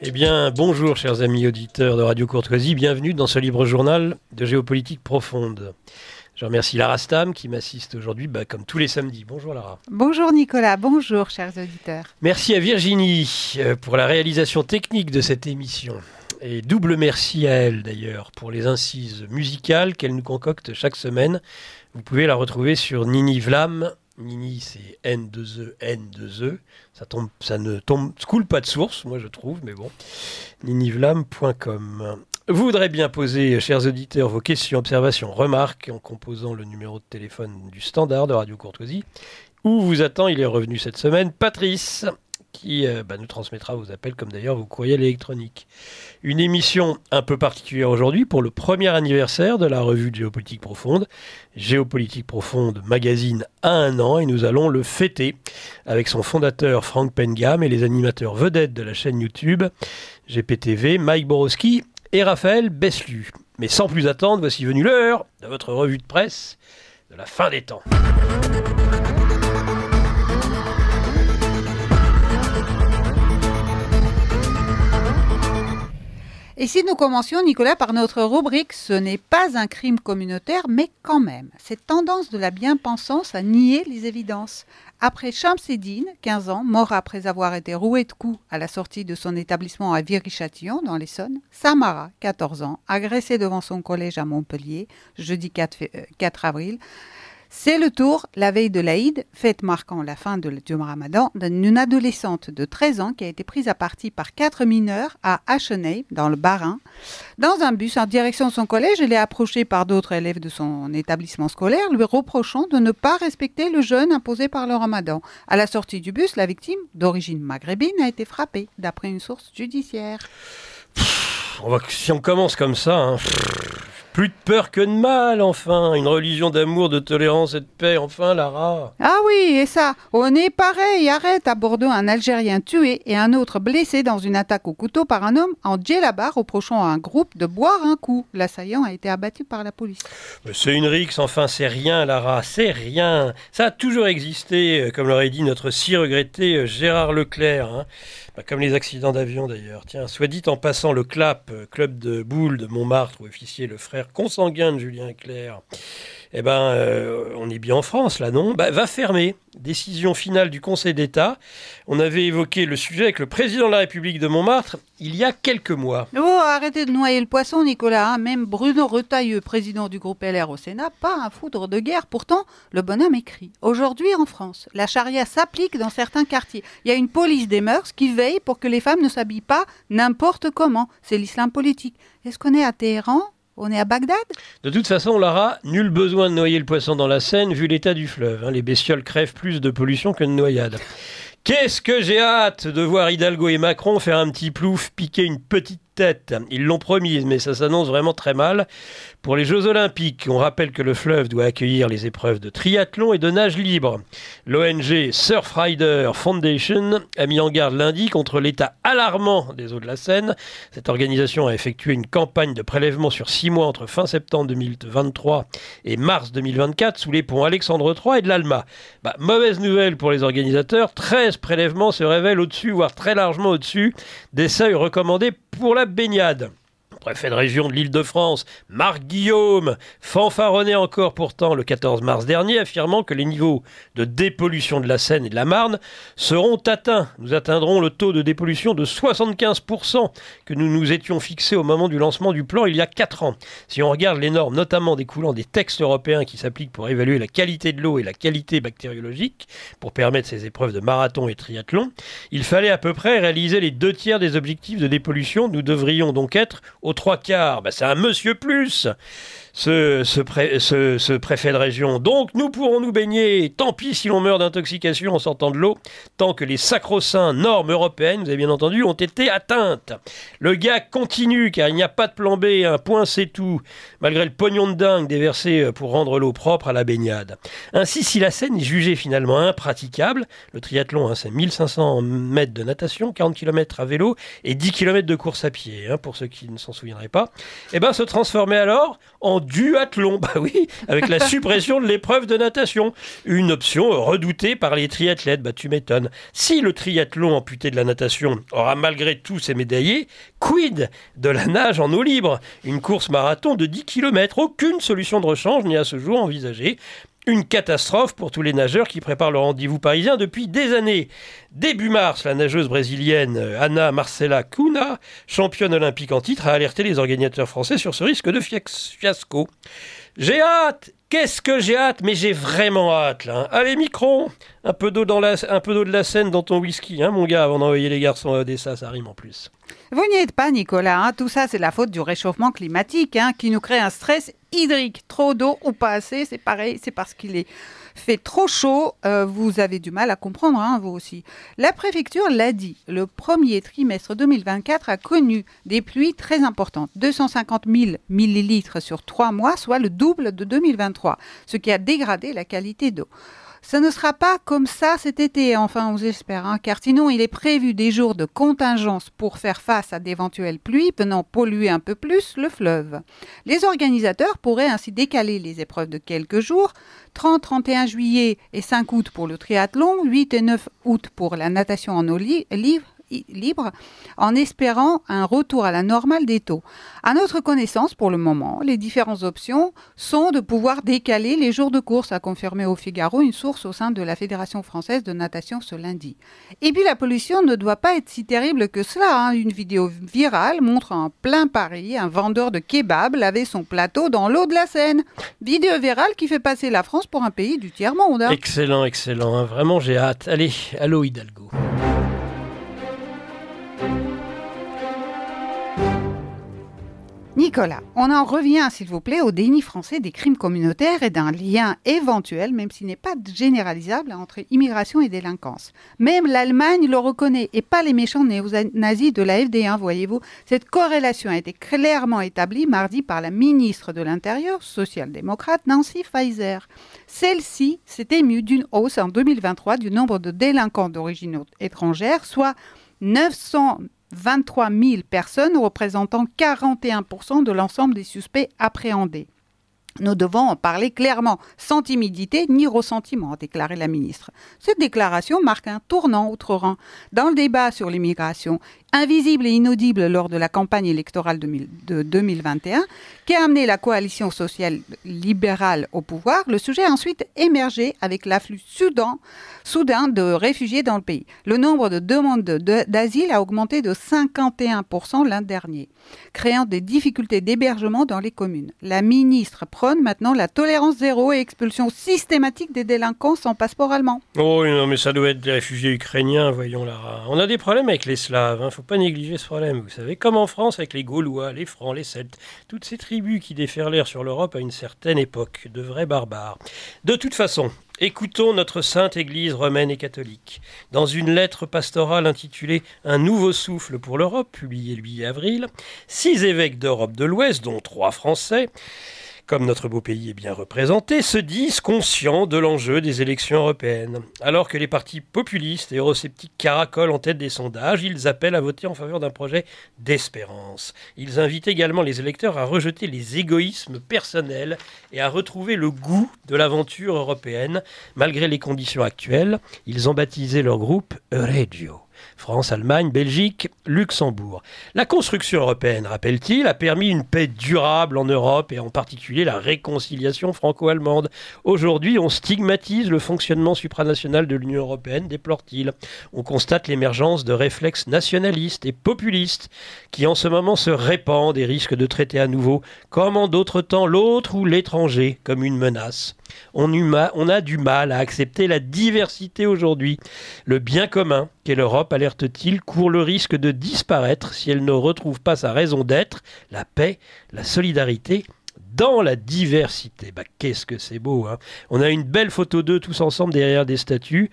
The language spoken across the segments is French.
Eh bien, bonjour chers amis auditeurs de Radio Courtoisie, bienvenue dans ce libre journal de géopolitique profonde. Je remercie Lara Stam qui m'assiste aujourd'hui bah, comme tous les samedis. Bonjour Lara. Bonjour Nicolas, bonjour chers auditeurs. Merci à Virginie euh, pour la réalisation technique de cette émission. Et double merci à elle d'ailleurs pour les incises musicales qu'elle nous concocte chaque semaine. Vous pouvez la retrouver sur Nini Nini, c'est N2E, N2E. Ça, tombe, ça ne tombe, coule pas de source, moi je trouve, mais bon. ninivlam.com. Vous voudrez bien poser, chers auditeurs, vos questions, observations, remarques en composant le numéro de téléphone du standard de Radio Courtoisie. Où vous attend, il est revenu cette semaine, Patrice qui euh, bah, nous transmettra vos appels comme d'ailleurs vos courriels électroniques. Une émission un peu particulière aujourd'hui pour le premier anniversaire de la revue de Géopolitique Profonde. Géopolitique Profonde magazine a un an et nous allons le fêter avec son fondateur Frank Pengam et les animateurs vedettes de la chaîne YouTube GPTV, Mike Borowski et Raphaël Beslu. Mais sans plus attendre, voici venu l'heure de votre revue de presse de la fin des temps. Et si nous commencions, Nicolas, par notre rubrique Ce n'est pas un crime communautaire, mais quand même, cette tendance de la bien-pensance à nier les évidences. Après Chamseddine, 15 ans, mort après avoir été roué de coups à la sortie de son établissement à Viry-Châtillon, dans l'Essonne, Samara, 14 ans, agressée devant son collège à Montpellier, jeudi 4 euh, avril, c'est le tour, la veille de l'Aïd, fête marquant la fin de, du ramadan, d'une adolescente de 13 ans qui a été prise à partie par quatre mineurs à Achenay, dans le bas Dans un bus en direction de son collège, elle est approchée par d'autres élèves de son établissement scolaire, lui reprochant de ne pas respecter le jeûne imposé par le ramadan. À la sortie du bus, la victime, d'origine maghrébine, a été frappée, d'après une source judiciaire. si on commence comme ça, hein, plus de peur que de mal, enfin. Une religion d'amour, de tolérance et de paix, enfin, Lara. Ah oui, et ça, on est pareil. Arrête, à Bordeaux, un Algérien tué et un autre blessé dans une attaque au couteau par un homme en djellaba reprochant à un groupe de boire un coup. L'assaillant a été abattu par la police. C'est une rixe, enfin, c'est rien, Lara, c'est rien. Ça a toujours existé, euh, comme l'aurait dit notre si regretté euh, Gérard Leclerc. Hein. Bah, comme les accidents d'avion d'ailleurs. Tiens, soit dit en passant, le CLAP, euh, club de boules de Montmartre, où officier le frère consanguin de Julien Clerc, eh ben, euh, on est bien en France là, non bah, Va fermer. Décision finale du Conseil d'État. On avait évoqué le sujet avec le président de la République de Montmartre il y a quelques mois. Oh, arrêtez de noyer le poisson, Nicolas. Hein. Même Bruno Retailleux, président du groupe LR au Sénat, pas un foudre de guerre. Pourtant, le bonhomme écrit. Aujourd'hui, en France, la charia s'applique dans certains quartiers. Il y a une police des mœurs qui veille pour que les femmes ne s'habillent pas n'importe comment. C'est l'islam politique. Est-ce qu'on est à Téhéran on est à Bagdad De toute façon, Lara, nul besoin de noyer le poisson dans la Seine vu l'état du fleuve. Hein. les bestioles crèvent plus de pollution que de noyade. Qu'est-ce que j'ai hâte de voir Hidalgo et Macron faire un petit plouf, piquer une petite tête. Ils l'ont promise, mais ça s'annonce vraiment très mal. Pour les Jeux Olympiques, on rappelle que le fleuve doit accueillir les épreuves de triathlon et de nage libre. L'ONG Surfrider Foundation a mis en garde lundi contre l'état alarmant des eaux de la Seine. Cette organisation a effectué une campagne de prélèvements sur six mois entre fin septembre 2023 et mars 2024 sous les ponts Alexandre III et de l'Alma. Bah, mauvaise nouvelle pour les organisateurs, 13 prélèvements se révèlent au-dessus, voire très largement au-dessus des seuils recommandés pour la baignade préfet de région de l'Île-de-France, Marc Guillaume, fanfaronnait encore pourtant le 14 mars dernier, affirmant que les niveaux de dépollution de la Seine et de la Marne seront atteints. Nous atteindrons le taux de dépollution de 75% que nous nous étions fixés au moment du lancement du plan il y a 4 ans. Si on regarde les normes, notamment découlant des textes européens qui s'appliquent pour évaluer la qualité de l'eau et la qualité bactériologique, pour permettre ces épreuves de marathon et triathlon, il fallait à peu près réaliser les deux tiers des objectifs de dépollution. Nous devrions donc être au trois quarts, bah, c'est un monsieur plus ce, préfet de région. Donc nous pourrons nous baigner, tant pis si l'on meurt d'intoxication en sortant de l'eau, tant que les sacro-saints normes européennes, vous avez bien entendu, ont été atteintes. Le gars continue car il n'y a pas de plan B, un point c'est tout, malgré le pognon de dingue déversé euh, pour rendre l'eau propre à la baignade. Ainsi, si la Seine est jugée finalement impraticable, le triathlon hein, c'est 1500 mètres de natation, 40 km à vélo et 10 km de course à pied, hein, pour ceux qui ne s'en souviendraient pas, et eh ben se transformer alors en duathlon. Bah oui, avec la suppression de l'épreuve de natation. Une option redoutée par les triathlètes. Bah tu m'étonnes. Si le triathlon amputé de la natation aura malgré tout ses médaillés, quid de la nage en eau libre Une course marathon de 10 km. Aucune solution de rechange n'est à ce jour envisagée. Une catastrophe pour tous les nageurs qui préparent le rendez-vous parisien depuis des années. Début mars, la nageuse brésilienne euh, Anna Marcela Cunha, championne olympique en titre, a alerté les organisateurs français sur ce risque de fiasco. J'ai hâte Qu'est-ce que j'ai hâte Mais j'ai vraiment hâte, là. Hein. Allez, Micron, Un peu d'eau de la Seine dans ton whisky, hein, mon gars, avant d'envoyer les garçons à Odessa, ça rime en plus. Vous n'y êtes pas, Nicolas. Hein. Tout ça, c'est la faute du réchauffement climatique hein, qui nous crée un stress hydrique. Trop d'eau ou pas assez, c'est pareil. C'est parce qu'il est fait trop chaud. Euh, vous avez du mal à comprendre, hein, vous aussi. La préfecture l'a dit. Le premier trimestre 2024 a connu des pluies très importantes. 250 000 millilitres sur trois mois, soit le double de 2023, ce qui a dégradé la qualité d'eau. Ce ne sera pas comme ça cet été, enfin on espère, hein, car sinon il est prévu des jours de contingence pour faire face à d'éventuelles pluies venant polluer un peu plus le fleuve. Les organisateurs pourraient ainsi décaler les épreuves de quelques jours, 30-31 juillet et 5 août pour le triathlon, 8 et 9 août pour la natation en eau libre, libre en espérant un retour à la normale des taux. À notre connaissance, pour le moment, les différentes options sont de pouvoir décaler les jours de course, a confirmé au Figaro une source au sein de la Fédération française de natation ce lundi. Et puis la pollution ne doit pas être si terrible que cela. Hein. Une vidéo virale montre en plein Paris un vendeur de kebab laver son plateau dans l'eau de la Seine. Vidéo virale qui fait passer la France pour un pays du tiers-monde. Hein. Excellent, excellent. Hein. Vraiment, j'ai hâte. Allez, allô Hidalgo. Nicolas, on en revient, s'il vous plaît, au déni français des crimes communautaires et d'un lien éventuel, même s'il n'est pas généralisable, entre immigration et délinquance. Même l'Allemagne le reconnaît, et pas les méchants néo-nazis de la FD1, voyez-vous. Cette corrélation a été clairement établie mardi par la ministre de l'Intérieur, social-démocrate Nancy Pfizer. Celle-ci s'est émue d'une hausse en 2023 du nombre de délinquants d'origine étrangère, soit 900 23 000 personnes représentant 41% de l'ensemble des suspects appréhendés. Nous devons en parler clairement, sans timidité ni ressentiment, a déclaré la ministre. Cette déclaration marque un tournant outre-rang dans le débat sur l'immigration invisible et inaudible lors de la campagne électorale de 2021, qui a amené la coalition sociale libérale au pouvoir, le sujet a ensuite émergé avec l'afflux soudain, soudain de réfugiés dans le pays. Le nombre de demandes d'asile a augmenté de 51% l'an dernier, créant des difficultés d'hébergement dans les communes. La ministre prône maintenant la tolérance zéro et expulsion systématique des délinquants sans passeport allemand. Oh non, mais ça doit être des réfugiés ukrainiens, voyons là. On a des problèmes avec les Slaves. Hein faut pas négliger ce problème, vous savez. Comme en France avec les Gaulois, les Francs, les Celtes, toutes ces tribus qui déferlèrent sur l'Europe à une certaine époque, de vrais barbares. De toute façon, Écoutons notre sainte Église romaine et catholique. Dans une lettre pastorale intitulée Un nouveau souffle pour l'Europe, publiée le 8 avril, six évêques d'Europe de l'Ouest, dont trois Français, comme notre beau pays est bien représenté, se disent conscients de l'enjeu des élections européennes. Alors que les partis populistes et eurosceptiques caracolent en tête des sondages, ils appellent à voter en faveur d'un projet d'espérance. Ils invitent également les électeurs à rejeter les égoïsmes personnels et à retrouver le goût de l'aventure européenne. Malgré les conditions actuelles, ils ont baptisé leur groupe Euregio. France, Allemagne, Belgique, Luxembourg. La construction européenne, rappelle-t-il, a permis une paix durable en Europe et en particulier la réconciliation franco-allemande. Aujourd'hui, on stigmatise le fonctionnement supranational de l'Union européenne, déplore-t-il. On constate l'émergence de réflexes nationalistes et populistes qui en ce moment se répandent et risquent de traiter à nouveau, comme en d'autres temps, l'autre ou l'étranger comme une menace. On, a du mal à accepter la diversité aujourd'hui. Le bien commun qu'est l'Europe, alerte-t-il, court le risque de disparaître si elle ne retrouve pas sa raison d'être, la paix, la solidarité dans la diversité. Bah, qu'est-ce que c'est beau hein On a une belle photo d'eux tous ensemble derrière des statues,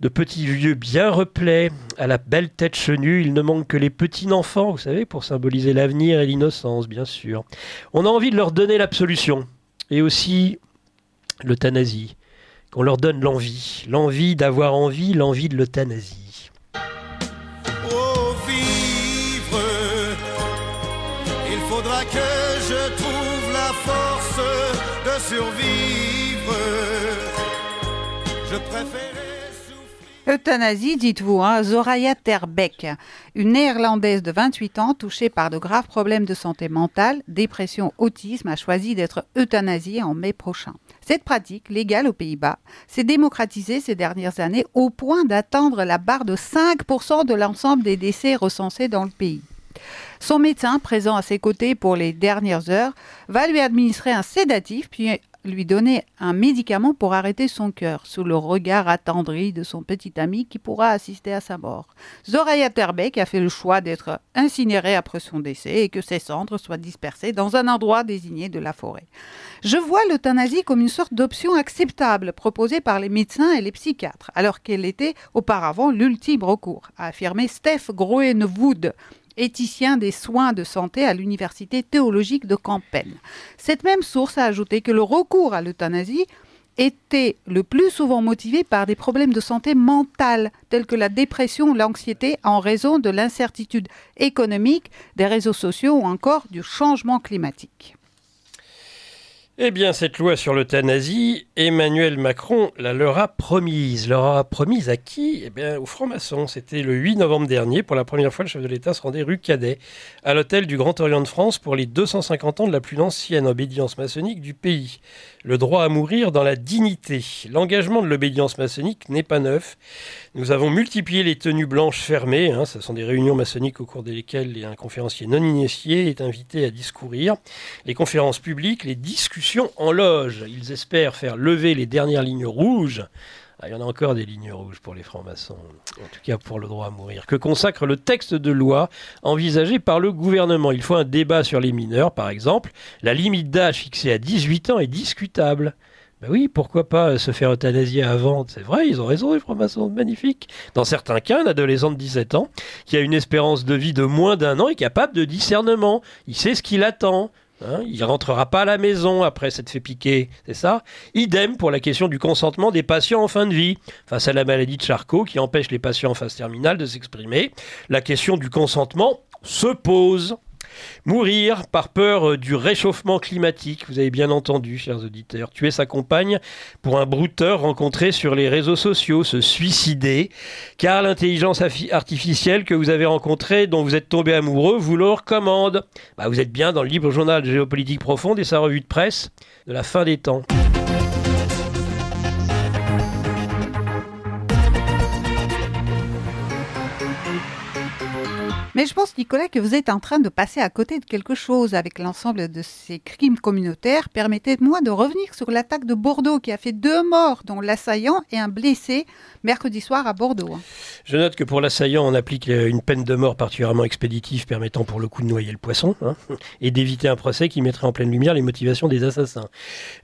de petits vieux bien replets, à la belle tête chenue, il ne manque que les petits enfants, vous savez, pour symboliser l'avenir et l'innocence, bien sûr. On a envie de leur donner l'absolution, et aussi l'euthanasie, qu'on leur donne l'envie, l'envie d'avoir envie, l'envie de l'euthanasie. il faudra que je trouve la force de survivre. Je préfère. Euthanasie, dites-vous, hein, Zoraya Terbeck, une néerlandaise de 28 ans touchée par de graves problèmes de santé mentale, dépression, autisme, a choisi d'être euthanasiée en mai prochain. Cette pratique, légale aux Pays-Bas, s'est démocratisée ces dernières années au point d'atteindre la barre de 5% de l'ensemble des décès recensés dans le pays. Son médecin, présent à ses côtés pour les dernières heures, va lui administrer un sédatif puis lui donner un médicament pour arrêter son cœur, sous le regard attendri de son petit ami qui pourra assister à sa mort. Zoraya Terbeck a fait le choix d'être incinérée après son décès et que ses cendres soient dispersées dans un endroit désigné de la forêt. Je vois l'euthanasie comme une sorte d'option acceptable proposée par les médecins et les psychiatres, alors qu'elle était auparavant l'ultime recours, a affirmé Steph Groenwood, éthicien des soins de santé à l'Université théologique de Campen. Cette même source a ajouté que le recours à l'euthanasie était le plus souvent motivé par des problèmes de santé mentale, tels que la dépression ou l'anxiété en raison de l'incertitude économique, des réseaux sociaux ou encore du changement climatique. Eh bien, cette loi sur l'euthanasie, Emmanuel Macron la leur a promise. Leur a promise à qui Eh bien, aux francs-maçons. C'était le 8 novembre dernier. Pour la première fois, le chef de l'État se rendait rue Cadet, à l'hôtel du Grand Orient de France, pour les 250 ans de la plus ancienne obédience maçonnique du pays le droit à mourir dans la dignité. L'engagement de l'obédience maçonnique n'est pas neuf. Nous avons multiplié les tenues blanches fermées, hein, ce sont des réunions maçonniques au cours desquelles un conférencier non initié est invité à discourir, les conférences publiques, les discussions en loge. Ils espèrent faire lever les dernières lignes rouges ah, il y en a encore des lignes rouges pour les francs-maçons, en tout cas pour le droit à mourir, que consacre le texte de loi envisagé par le gouvernement. Il faut un débat sur les mineurs, par exemple. La limite d'âge fixée à 18 ans est discutable. Ben oui, pourquoi pas se faire euthanasier avant C'est vrai, ils ont raison, les francs-maçons, magnifique. Dans certains cas, un adolescent de 17 ans, qui a une espérance de vie de moins d'un an, est capable de discernement. Il sait ce qu'il attend. Hein, il ne rentrera pas à la maison après s'être fait piquer, c'est ça Idem pour la question du consentement des patients en fin de vie. Face à la maladie de Charcot qui empêche les patients en phase terminale de s'exprimer, la question du consentement se pose. Mourir par peur euh, du réchauffement climatique, vous avez bien entendu, chers auditeurs. Tuer sa compagne pour un brouteur rencontré sur les réseaux sociaux, se suicider, car l'intelligence artificielle que vous avez rencontrée, dont vous êtes tombé amoureux, vous le recommande. Bah, vous êtes bien dans le libre journal géopolitique profonde et sa revue de presse de la fin des temps. Mais je pense, Nicolas, que vous êtes en train de passer à côté de quelque chose avec l'ensemble de ces crimes communautaires. Permettez-moi de revenir sur l'attaque de Bordeaux qui a fait deux morts, dont l'assaillant et un blessé, mercredi soir à Bordeaux. Hein. Je note que pour l'assaillant, on applique une peine de mort particulièrement expéditive permettant pour le coup de noyer le poisson hein, et d'éviter un procès qui mettrait en pleine lumière les motivations des assassins.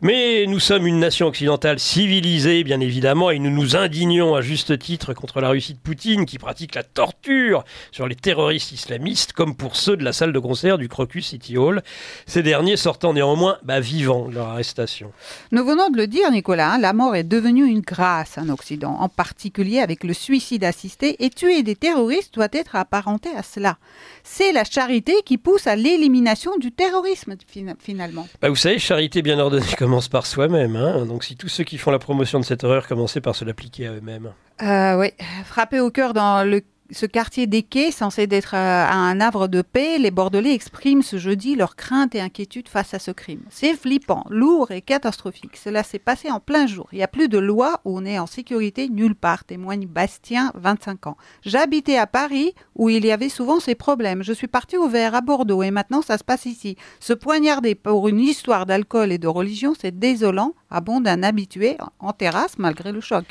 Mais nous sommes une nation occidentale civilisée, bien évidemment, et nous nous indignons à juste titre contre la Russie de Poutine qui pratique la torture sur les terroristes islamistes, comme pour ceux de la salle de concert du Crocus City Hall, ces derniers sortant néanmoins bah, vivants de leur arrestation. Nous venons de le dire, Nicolas, hein, la mort est devenue une grâce en Occident, en particulier avec le suicide assisté, et tuer des terroristes doit être apparenté à cela. C'est la charité qui pousse à l'élimination du terrorisme, finalement. Bah, vous savez, charité bien ordonnée commence par soi-même, hein. donc si tous ceux qui font la promotion de cette horreur commençaient par se l'appliquer à eux-mêmes. Euh, oui, frapper au cœur dans le ce quartier des quais, censé être euh, un havre de paix, les Bordelais expriment ce jeudi leurs crainte et inquiétudes face à ce crime. C'est flippant, lourd et catastrophique. Cela s'est passé en plein jour. Il n'y a plus de loi où on est en sécurité nulle part, témoigne Bastien, 25 ans. J'habitais à Paris où il y avait souvent ces problèmes. Je suis parti au vert à Bordeaux et maintenant ça se passe ici. Se poignarder pour une histoire d'alcool et de religion, c'est désolant abonde un habitué en terrasse malgré le choc.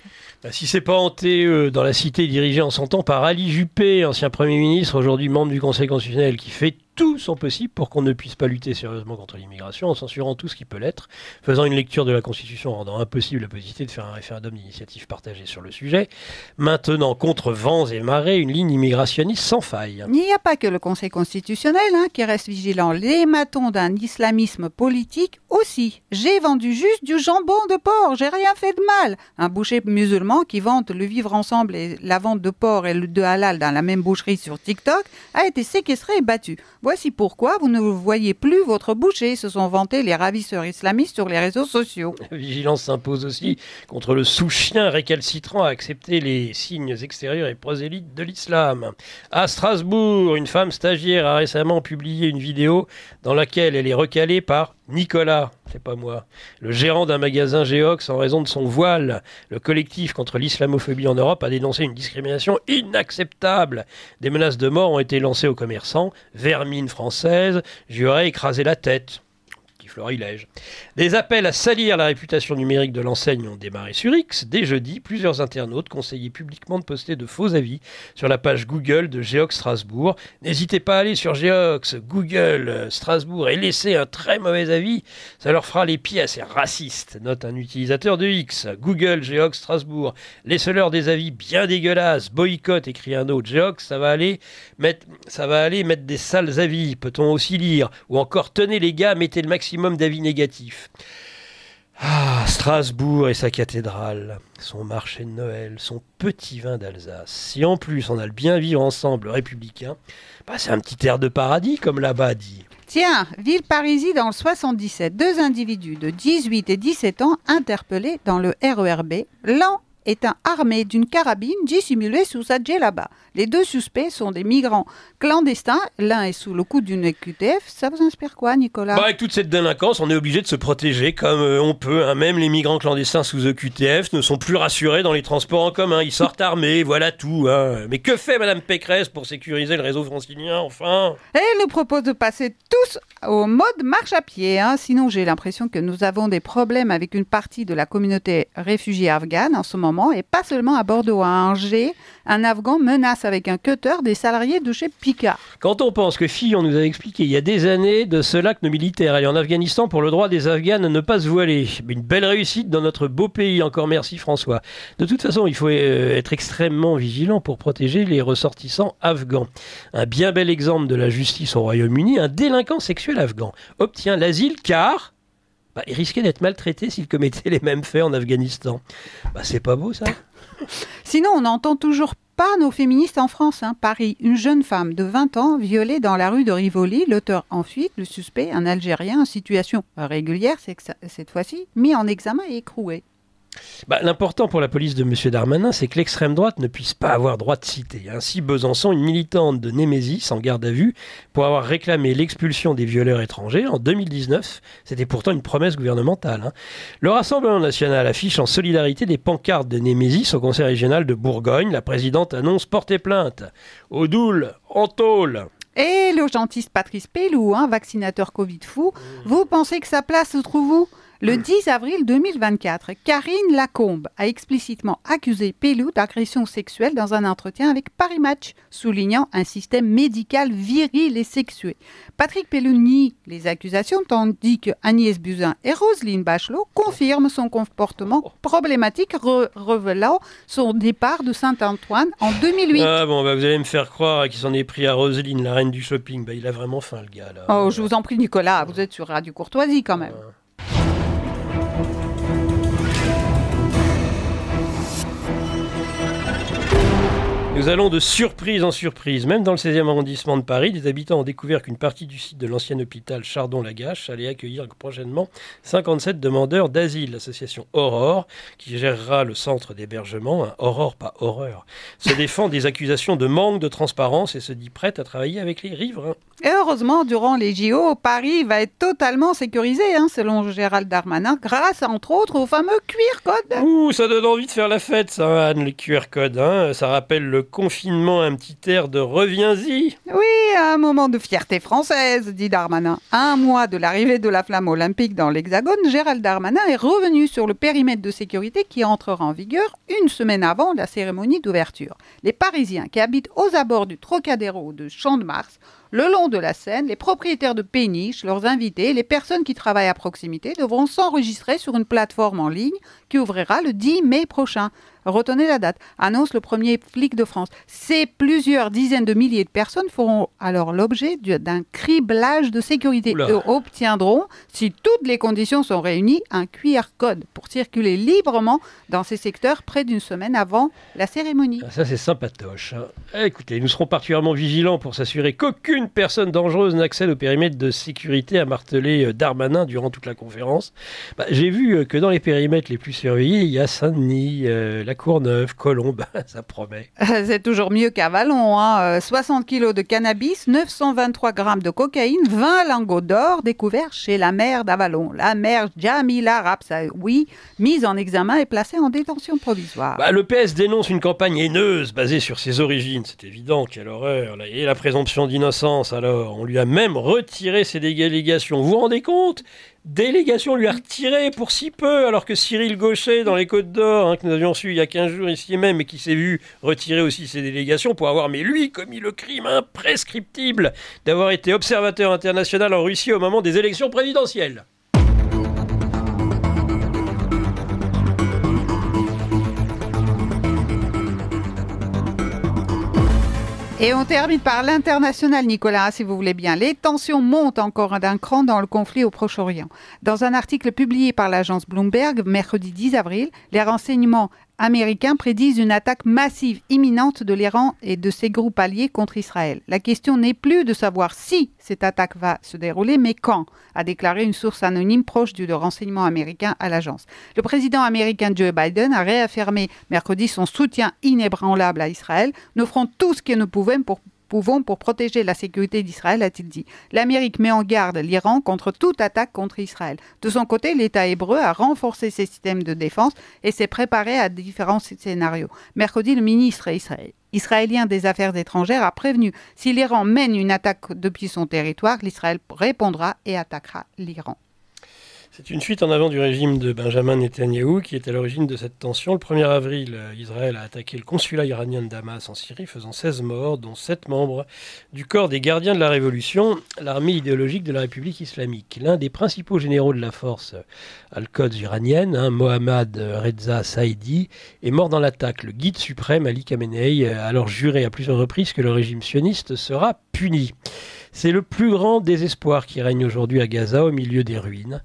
Bah, si c'est pas hanté euh, dans la cité dirigée en son temps par Ali Juppé, ancien Premier ministre, aujourd'hui membre du Conseil constitutionnel, qui fait tout sont possibles pour qu'on ne puisse pas lutter sérieusement contre l'immigration en censurant tout ce qui peut l'être, faisant une lecture de la Constitution rendant impossible la possibilité de faire un référendum d'initiative partagée sur le sujet, maintenant contre vents et marées une ligne immigrationniste sans faille. Il n'y a pas que le Conseil constitutionnel hein, qui reste vigilant. Les matons d'un islamisme politique aussi. J'ai vendu juste du jambon de porc, j'ai rien fait de mal. Un boucher musulman qui vante le vivre ensemble et la vente de porc et de halal dans la même boucherie sur TikTok a été séquestré et battu. Voici pourquoi vous ne voyez plus votre boucher, se sont vantés les ravisseurs islamistes sur les réseaux sociaux. La vigilance s'impose aussi contre le sous-chien récalcitrant à accepter les signes extérieurs et prosélytes de l'islam. À Strasbourg, une femme stagiaire a récemment publié une vidéo dans laquelle elle est recalée par Nicolas, c'est pas moi, le gérant d'un magasin Géox en raison de son voile. Le collectif contre l'islamophobie en Europe a dénoncé une discrimination inacceptable. Des menaces de mort ont été lancées aux commerçants, vermine française, j'aurais écrasé la tête florilège. Des appels à salir la réputation numérique de l'enseigne ont démarré sur X. Dès jeudi, plusieurs internautes conseillaient publiquement de poster de faux avis sur la page Google de Geox Strasbourg. N'hésitez pas à aller sur Geox, Google, euh, Strasbourg et laisser un très mauvais avis. Ça leur fera les pieds à ces racistes, note un utilisateur de X. Google, Geox, Strasbourg, laissez-leur des avis bien dégueulasses. Boycott, écrit un autre. Geox, ça va aller ça va aller mettre des sales avis, peut-on aussi lire. Ou encore, tenez les gars, mettez le maximum d'avis négatif. Ah, Strasbourg et sa cathédrale, son marché de Noël, son petit vin d'Alsace. Si en plus on a le bien vivre ensemble républicain, bah, c'est un petit air de paradis comme là-bas dit. Tiens, ville parisie dans le 77, deux individus de 18 et 17 ans interpellés dans le RERB l'an étant armé d'une carabine dissimulée sous sa djellaba. Les deux suspects sont des migrants clandestins. L'un est sous le coup d'une QTF. Ça vous inspire quoi, Nicolas bah, Avec toute cette délinquance, on est obligé de se protéger comme euh, on peut. Hein. Même les migrants clandestins sous EQTF ne sont plus rassurés dans les transports en commun. Ils sortent armés, voilà tout. Hein. Mais que fait Madame Pécresse pour sécuriser le réseau francilien, enfin Elle nous propose de passer tous au mode marche à pied. Hein. Sinon, j'ai l'impression que nous avons des problèmes avec une partie de la communauté réfugiée afghane en ce moment et pas seulement à Bordeaux. À Angers, un Afghan menace avec un cutter des salariés de chez Picard. Quand on pense que Fillon nous a expliqué il y a des années de cela que nos militaires allaient en Afghanistan pour le droit des Afghans à ne pas se voiler, une belle réussite dans notre beau pays, encore merci François. De toute façon, il faut euh, être extrêmement vigilant pour protéger les ressortissants afghans. Un bien bel exemple de la justice au Royaume-Uni, un délinquant sexuel afghan obtient l'asile car bah, il risquait d'être maltraité s'il commettait les mêmes faits en Afghanistan. Bah, c'est pas beau ça Sinon, on n'entend toujours pas nos féministes en France. Hein. Paris, une jeune femme de 20 ans violée dans la rue de Rivoli, l'auteur en fuite, le suspect, un Algérien en situation régulière, cette fois-ci, mis en examen et écroué. Bah, l'important pour la police de M. Darmanin, c'est que l'extrême droite ne puisse pas avoir droit de citer. Ainsi, Besançon, une militante de Némésis en garde à vue pour avoir réclamé l'expulsion des violeurs étrangers en 2019, c'était pourtant une promesse gouvernementale. Hein. Le Rassemblement national affiche en solidarité des pancartes de Némésis au Conseil régional de Bourgogne. La présidente annonce porter plainte. Au en tôle. Et le gentiliste Patrice Pellou, un hein, vaccinateur Covid fou, vous pensez que sa place se trouve où le 10 avril 2024, Karine Lacombe a explicitement accusé Pélou d'agression sexuelle dans un entretien avec Paris Match, soulignant un système médical viril et sexué. Patrick Pélou nie les accusations, tandis que Agnès Buzyn et Roselyne Bachelot confirment son comportement problématique, revelant son départ de Saint-Antoine en 2008. Ah bon, bah, vous allez me faire croire qu'il s'en est pris à Roselyne, la reine du shopping. Bah, il a vraiment faim, le gars. Là. Oh, je vous en prie, Nicolas, vous êtes sur Radio Courtoisie quand même. Ah. Nous allons de surprise en surprise. Même dans le 16e arrondissement de Paris, des habitants ont découvert qu'une partie du site de l'ancien hôpital Chardon-Lagache allait accueillir prochainement 57 demandeurs d'asile. L'association Aurore, qui gérera le centre d'hébergement, Aurore pas horreur, se défend des accusations de manque de transparence et se dit prête à travailler avec les riverains. Et heureusement, durant les JO, Paris va être totalement sécurisé, hein, selon Gérald Darmanin, grâce entre autres au fameux QR code. Ouh, ça donne envie de faire la fête, ça, le QR code. Hein. Ça rappelle le confinement un petit air de reviens-y Oui, un moment de fierté française, dit Darmanin. Un mois de l'arrivée de la flamme olympique dans l'Hexagone, Gérald Darmanin est revenu sur le périmètre de sécurité qui entrera en vigueur une semaine avant la cérémonie d'ouverture. Les Parisiens qui habitent aux abords du Trocadéro de Champ-de-Mars le long de la Seine, les propriétaires de péniches, leurs invités les personnes qui travaillent à proximité devront s'enregistrer sur une plateforme en ligne qui ouvrira le 10 mai prochain. Retenez la date, annonce le premier flic de France. Ces plusieurs dizaines de milliers de personnes feront alors l'objet d'un criblage de sécurité et obtiendront, si toutes les conditions sont réunies, un QR code pour circuler librement dans ces secteurs près d'une semaine avant la cérémonie. Ah, ça, c'est sympatoche. Hein. Écoutez, nous serons particulièrement vigilants pour s'assurer qu'aucune personne dangereuse n'accède au périmètre de sécurité, à martelé euh, Darmanin durant toute la conférence. Bah, j'ai vu euh, que dans les périmètres les plus surveillés, il y a Saint-Denis, euh, la Courneuve, Colombe, ça promet. C'est toujours mieux qu'Avalon. Hein. 60 euh, kilos de cannabis, 923 grammes de cocaïne, 20 lingots d'or découverts chez la mère d'Avalon. La mère Jamila oui, mise en examen et placée en détention provisoire. Bah, le PS dénonce une campagne haineuse basée sur ses origines. C'est évident, quelle horreur. Et la présomption d'innocence, alors. On lui a même retiré ses délégations. Vous vous rendez compte délégation lui a retiré pour si peu, alors que Cyril Gaucher, dans les Côtes d'Or, hein, que nous avions su il y a 15 jours ici même, et qui s'est vu retirer aussi ses délégations pour avoir, mais lui, commis le crime imprescriptible d'avoir été observateur international en Russie au moment des élections présidentielles. Et on termine par l'international, Nicolas, si vous voulez bien. Les tensions montent encore d'un cran dans le conflit au Proche-Orient. Dans un article publié par l'agence Bloomberg mercredi 10 avril, les renseignements américains prédisent une attaque massive imminente de l'Iran et de ses groupes alliés contre Israël. La question n'est plus de savoir si cette attaque va se dérouler, mais quand, a déclaré une source anonyme proche du renseignement américain à l'agence. Le président américain Joe Biden a réaffirmé mercredi son soutien inébranlable à Israël, Nous ferons tout ce qu'il nous pouvait pour pouvons pour protéger la sécurité d'Israël, a-t-il dit. L'Amérique met en garde l'Iran contre toute attaque contre Israël. De son côté, l'État hébreu a renforcé ses systèmes de défense et s'est préparé à différents scénarios. Mercredi, le ministre israélien des Affaires étrangères a prévenu si l'Iran mène une attaque depuis son territoire, l'Israël répondra et attaquera l'Iran. C'est une suite en avant du régime de Benjamin Netanyahou qui est à l'origine de cette tension. Le 1er avril, euh, Israël a attaqué le consulat iranien de Damas en Syrie, faisant 16 morts, dont 7 membres du corps des gardiens de la révolution, l'armée idéologique de la République islamique. L'un des principaux généraux de la force al qods iranienne, hein, Mohammad Reza Saidi, est mort dans l'attaque. Le guide suprême, Ali Khamenei, euh, a alors juré à plusieurs reprises que le régime sioniste sera puni. C'est le plus grand désespoir qui règne aujourd'hui à Gaza, au milieu des ruines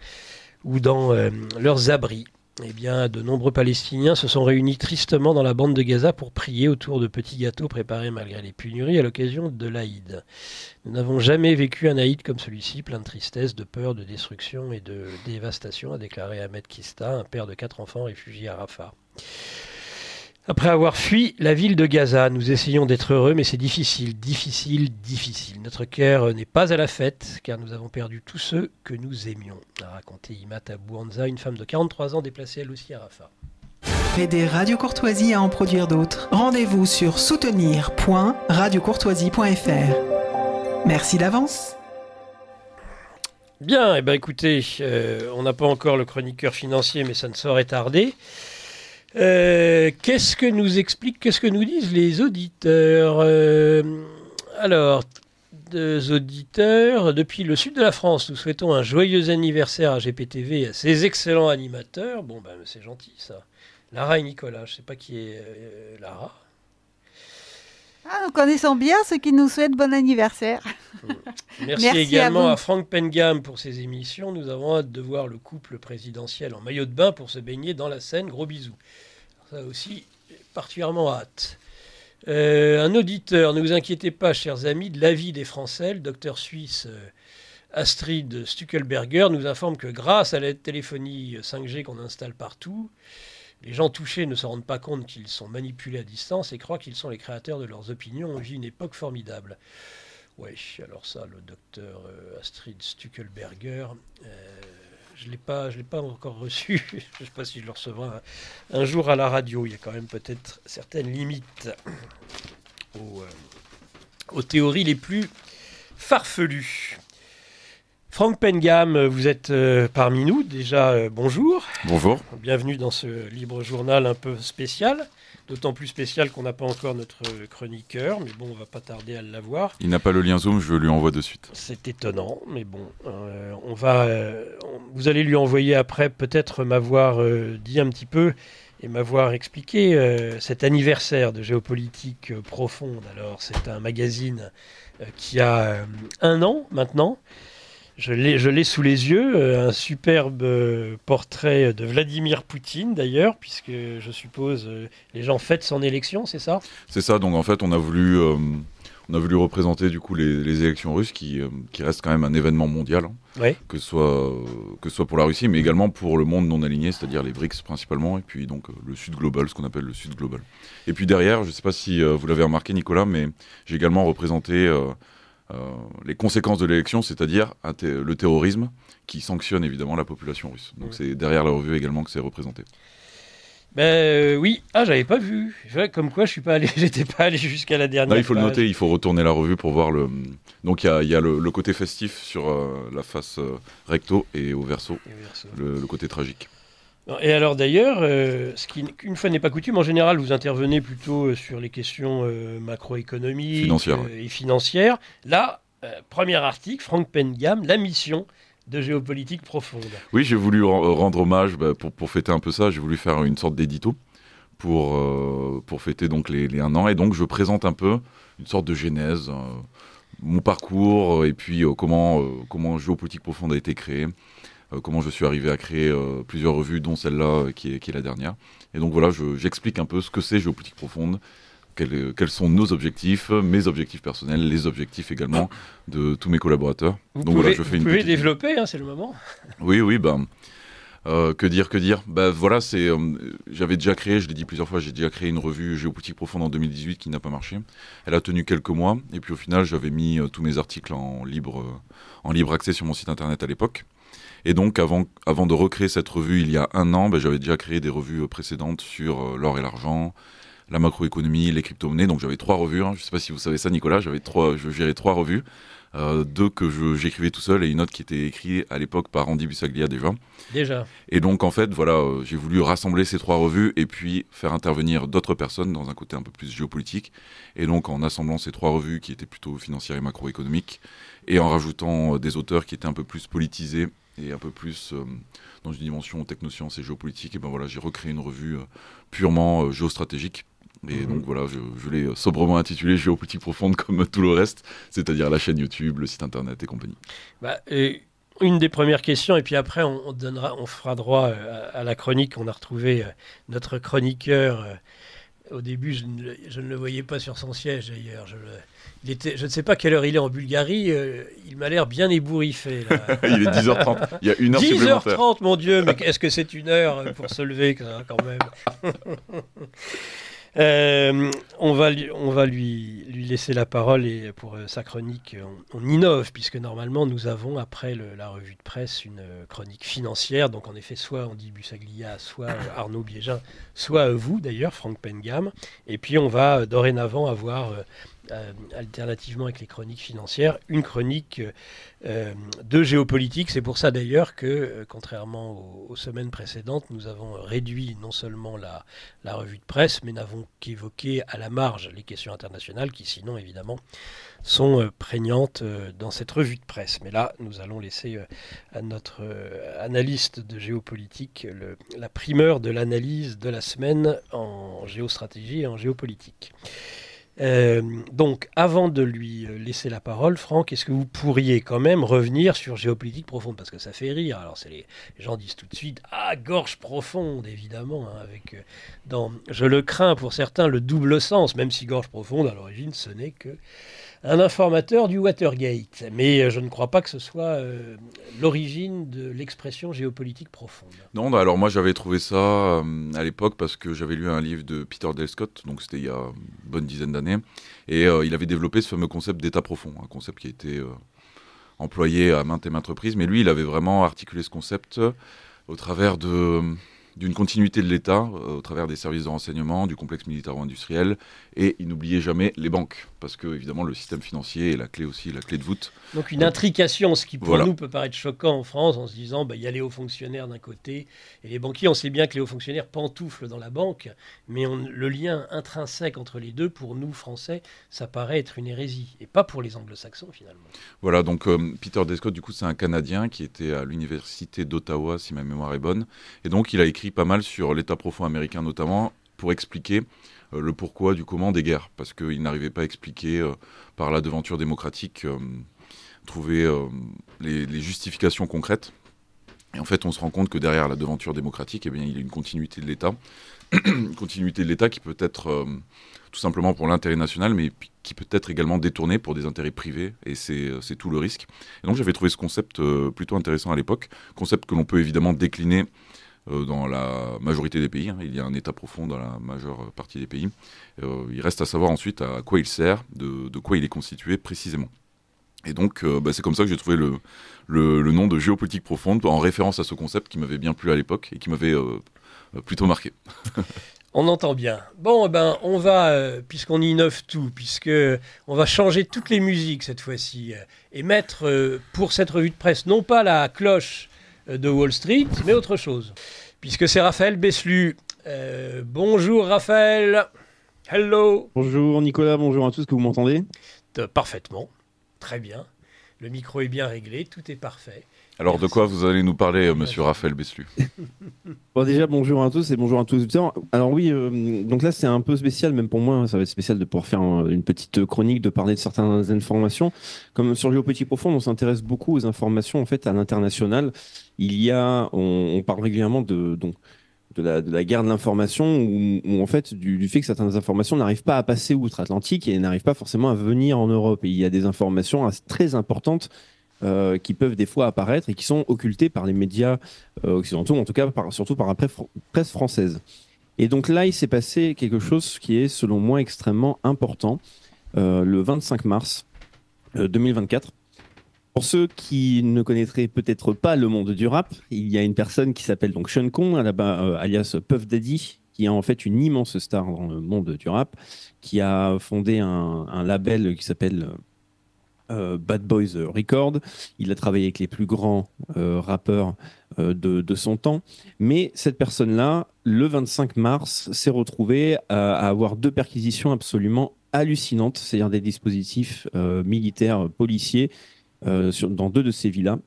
ou dans euh, leurs abris. Eh bien, de nombreux Palestiniens se sont réunis tristement dans la bande de Gaza pour prier autour de petits gâteaux préparés malgré les punuries à l'occasion de l'Aïd. Nous n'avons jamais vécu un Aïd comme celui-ci, plein de tristesse, de peur, de destruction et de dévastation, a déclaré Ahmed Kista, un père de quatre enfants réfugiés à Rafah. Après avoir fui la ville de Gaza, nous essayons d'être heureux, mais c'est difficile, difficile, difficile. Notre cœur n'est pas à la fête, car nous avons perdu tous ceux que nous aimions, a raconté Imata Abouanza, une femme de 43 ans déplacée elle aussi à Rafah. Aider Radio Courtoisie à en produire d'autres. Rendez-vous sur soutenir.radiocourtoisie.fr. Merci d'avance. Bien, eh ben écoutez, euh, on n'a pas encore le chroniqueur financier, mais ça ne saurait tarder. Euh, qu'est-ce que nous explique, qu'est-ce que nous disent les auditeurs euh, Alors, deux auditeurs, depuis le sud de la France, nous souhaitons un joyeux anniversaire à GPTV et à ses excellents animateurs. Bon, ben c'est gentil ça. Lara et Nicolas, je ne sais pas qui est euh, Lara. Ah, nous connaissons bien ceux qui nous souhaitent bon anniversaire. Merci, également à, Frank Franck Pengam pour ses émissions. Nous avons hâte de voir le couple présidentiel en maillot de bain pour se baigner dans la Seine. Gros bisous. Ça aussi, particulièrement hâte. Euh, un auditeur, ne vous inquiétez pas, chers amis, de l'avis des Français, le docteur suisse euh, Astrid Stuckelberger nous informe que grâce à la téléphonie 5G qu'on installe partout, les gens touchés ne se rendent pas compte qu'ils sont manipulés à distance et croient qu'ils sont les créateurs de leurs opinions. On vit une époque formidable. Ouais, alors ça, le docteur euh, Astrid Stuckelberger, euh, je ne l'ai pas, encore reçu. je ne sais pas si je le recevrai un, jour à la radio. Il y a quand même peut-être certaines limites aux euh, théories les plus farfelues. Franck Pengam, euh, vous êtes euh, parmi nous. Déjà, euh, bonjour. Bonjour. Bienvenue dans ce libre journal un peu spécial. D'autant plus spécial qu'on n'a pas encore notre chroniqueur, mais bon, on va pas tarder à l'avoir. Il n'a pas le lien Zoom, je lui envoie de suite. C'est étonnant, mais bon, on va, vous allez lui envoyer après peut-être m'avoir dit un petit peu et m'avoir expliqué cet anniversaire de géopolitique profonde. Alors, c'est un magazine qui a un an maintenant je l'ai sous les yeux, euh, un superbe euh, portrait de Vladimir Poutine d'ailleurs, puisque je suppose euh, les gens fêtent son élection, c'est ça C'est ça, donc en fait on a voulu, on a voulu représenter du coup les, élections russes qui, restent quand même un événement mondial, hein, que, soit, que ce soit pour la Russie, mais également pour le monde non aligné, c'est-à-dire les BRICS principalement, et puis donc le Sud global, ce qu'on appelle le Sud global. Et puis derrière, je ne sais pas si vous l'avez remarqué Nicolas, mais j'ai également représenté... Euh, les conséquences de l'élection, c'est-à-dire le terrorisme qui sanctionne évidemment la population russe. Donc c'est derrière la revue également que c'est représenté. Ben euh, oui, ah j'avais pas vu. Comme quoi, je suis pas allé, j'étais pas allé jusqu'à la dernière. il faut le noter, il faut retourner la revue pour voir le. Donc il y a, le, côté festif sur euh, la face recto et au verso, le, côté tragique. Et alors d'ailleurs, euh, ce qui une fois n'est pas coutume, en général vous intervenez plutôt euh, sur les questions euh, macroéconomiques Financière, et financières. Là, premier article, Franck Pengam, la mission de géopolitique profonde. Oui, j'ai voulu rendre hommage, bah, pour, fêter un peu ça, j'ai voulu faire une sorte d'édito pour, pour fêter donc les, un an. Et donc je présente un peu une sorte de genèse, mon parcours, et puis comment, comment géopolitique profonde a été créée. Euh, comment je suis arrivé à créer euh, plusieurs revues, dont celle-là euh, qui, est, la dernière. Et donc voilà, j'explique un peu ce que c'est géopolitique profonde, quels, quels, sont nos objectifs, mes objectifs personnels, les objectifs également de tous mes collaborateurs. Vous donc pouvez, voilà, je fais vous une pouvez développer, hein, c'est le moment. Oui, oui, ben. que dire, que dire Ben voilà, c'est, j'avais déjà créé, je l'ai dit plusieurs fois, j'ai déjà créé une revue géopolitique profonde en 2018 qui n'a pas marché. Elle a tenu quelques mois et puis au final, j'avais mis tous mes articles en libre, en libre accès sur mon site internet à l'époque. Et donc, avant, avant de recréer cette revue il y a un an, ben, j'avais déjà créé des revues euh, précédentes sur euh, l'or et l'argent, la macroéconomie, les crypto-monnaies. Donc, j'avais trois revues. Hein. Je ne sais pas si vous savez ça, Nicolas. J'avais trois, je gérais trois revues. Euh, deux que j'écrivais tout seul et une autre qui était écrite à l'époque par Andy Bussaglia déjà. Déjà. Et donc en fait, voilà, j'ai voulu rassembler ces trois revues et puis faire intervenir d'autres personnes dans un côté un peu plus géopolitique. Et donc en assemblant ces trois revues qui étaient plutôt financières et macroéconomiques et en rajoutant des auteurs qui étaient un peu plus politisés et un peu plus euh, dans une dimension technosciences et géopolitique, et ben voilà, j'ai recréé une revue euh, purement euh, géostratégique. Et mmh. donc voilà, je, l'ai sobrement intitulé Géopolitique profonde comme tout le reste, c'est-à-dire la chaîne YouTube, le site internet et compagnie. Bah, une des premières questions, et puis après on, donnera, on fera droit à, à la chronique. On a retrouvé notre chroniqueur au début, je ne, le voyais pas sur son siège d'ailleurs. Je, je ne sais pas quelle heure il est en Bulgarie. Euh, il m'a l'air bien ébouriffé. Là. il est 10h30. Il y a une heure 10h30, mon Dieu, mais est-ce que c'est une heure pour se lever quand même Euh, on va, lui, on va lui, laisser la parole et pour euh, sa chronique, euh, on, innove puisque normalement nous avons après la revue de presse une chronique financière. Donc en effet, soit on dit Bussaglia, soit Arnaud Biégin, soit vous d'ailleurs, Franck Pengam. Et puis on va dorénavant avoir euh, alternativement avec les chroniques financières, une chronique euh, de géopolitique. C'est pour ça d'ailleurs que, euh, contrairement aux, semaines précédentes, nous avons réduit non seulement la, revue de presse, mais n'avons qu'évoqué à la marge les questions internationales qui sinon évidemment sont prégnantes dans cette revue de presse. Mais là, nous allons laisser à notre analyste de géopolitique la primeur de l'analyse de la semaine en géostratégie et en géopolitique. Euh, donc, avant de lui euh, laisser la parole, Franck, est-ce que vous pourriez quand même revenir sur géopolitique profonde Parce que ça fait rire. Alors, c'est les... gens disent tout de suite Ah, gorge profonde, évidemment, hein, avec, euh, dans, je le crains pour certains, le double sens, même si gorge profonde, à l'origine, ce n'est que un informateur du Watergate. Mais euh, je ne crois pas que ce soit euh, l'origine de l'expression géopolitique profonde. Non, bah, alors moi j'avais trouvé ça euh, à l'époque parce que j'avais lu un livre de Peter Del Scott, donc c'était il y a une bonne dizaine d'années, et il avait développé ce fameux concept d'état profond, un concept qui a été employé à maintes et maintes reprises, mais lui il avait vraiment articulé ce concept au travers d'une continuité de l'État au travers des services de renseignement, du complexe militaro-industriel, et il n'oubliait jamais les banques parce que évidemment le système financier est la clé aussi, la clé de voûte. Donc une intrication, ce qui pour nous peut paraître choquant en France, en se disant bah, il y a les hauts fonctionnaires d'un côté et les banquiers. On sait bien que les hauts fonctionnaires pantouflent dans la banque, mais le lien intrinsèque entre les deux, pour nous Français, ça paraît être une hérésie et pas pour les Anglo-Saxons finalement. Voilà, donc euh, Peter Descott, du coup, c'est un Canadien qui était à l'université d'Ottawa, si ma mémoire est bonne, et donc il a écrit pas mal sur l'État profond américain notamment pour expliquer euh, le pourquoi du comment des guerres, parce qu'il n'arrivait pas à expliquer euh, par la devanture démocratique, euh, trouver les, justifications concrètes. Et en fait, on se rend compte que derrière la devanture démocratique, eh bien, il y a une continuité de l'État, une continuité de l'État qui peut être tout simplement pour l'intérêt national, mais qui peut être également détournée pour des intérêts privés, et c'est tout le risque. Et donc, j'avais trouvé ce concept plutôt intéressant à l'époque, concept que l'on peut évidemment décliner euh, dans la majorité des pays. Hein. Il y a un état profond dans la majeure partie des pays. Euh, il reste à savoir ensuite à quoi il sert, de, quoi il est constitué précisément. Et donc, euh, bah, c'est comme ça que j'ai trouvé le, nom de géopolitique profonde, en référence à ce concept qui m'avait bien plu à l'époque et qui m'avait plutôt marqué. on entend bien. Bon, eh ben, on va, puisqu'on innove tout, puisque on va changer toutes les musiques cette fois-ci, et mettre pour cette revue de presse non pas la cloche de Wall Street, mais autre chose. Puisque c'est Raphaël Besslu. Euh, bonjour Raphaël. Hello. Bonjour Nicolas, bonjour à tous, que vous m'entendez Parfaitement. Très bien. Le micro est bien réglé, tout est parfait. Alors de quoi vous allez nous parler, euh, monsieur Raphaël Beslu Bon déjà bonjour à tous et bonjour à tous. Alors oui, euh, donc là c'est un peu spécial, même pour moi, hein, ça va être spécial de pouvoir faire euh, une petite chronique, de parler de certaines informations. Comme sur petit profond, on s'intéresse beaucoup aux informations en fait à l'international. Il y a, on, parle régulièrement de donc de la, de la, guerre de l'information ou, en fait du, fait que certaines informations n'arrivent pas à passer outre-Atlantique et n'arrivent pas forcément à venir en Europe. Et il y a des informations très importantes euh, qui peuvent des fois apparaître et qui sont occultés par les médias euh, occidentaux, en tout cas surtout par la presse française. Et donc là, il s'est passé quelque chose qui est, selon moi, extrêmement important euh, le 25 mars 2024. Pour ceux qui ne connaîtraient peut-être pas le monde du rap, il y a une personne qui s'appelle donc Sean Kong, alias Puff Daddy, qui est en fait une immense star dans le monde du rap, qui a fondé un label qui s'appelle euh, Bad Boys euh, Record. Il a travaillé avec les plus grands euh, rappeurs de, son temps. Mais cette personne-là, le 25 mars, s'est retrouvée à, avoir deux perquisitions absolument hallucinantes, c'est-à-dire des dispositifs militaires, policiers, dans deux de ces villas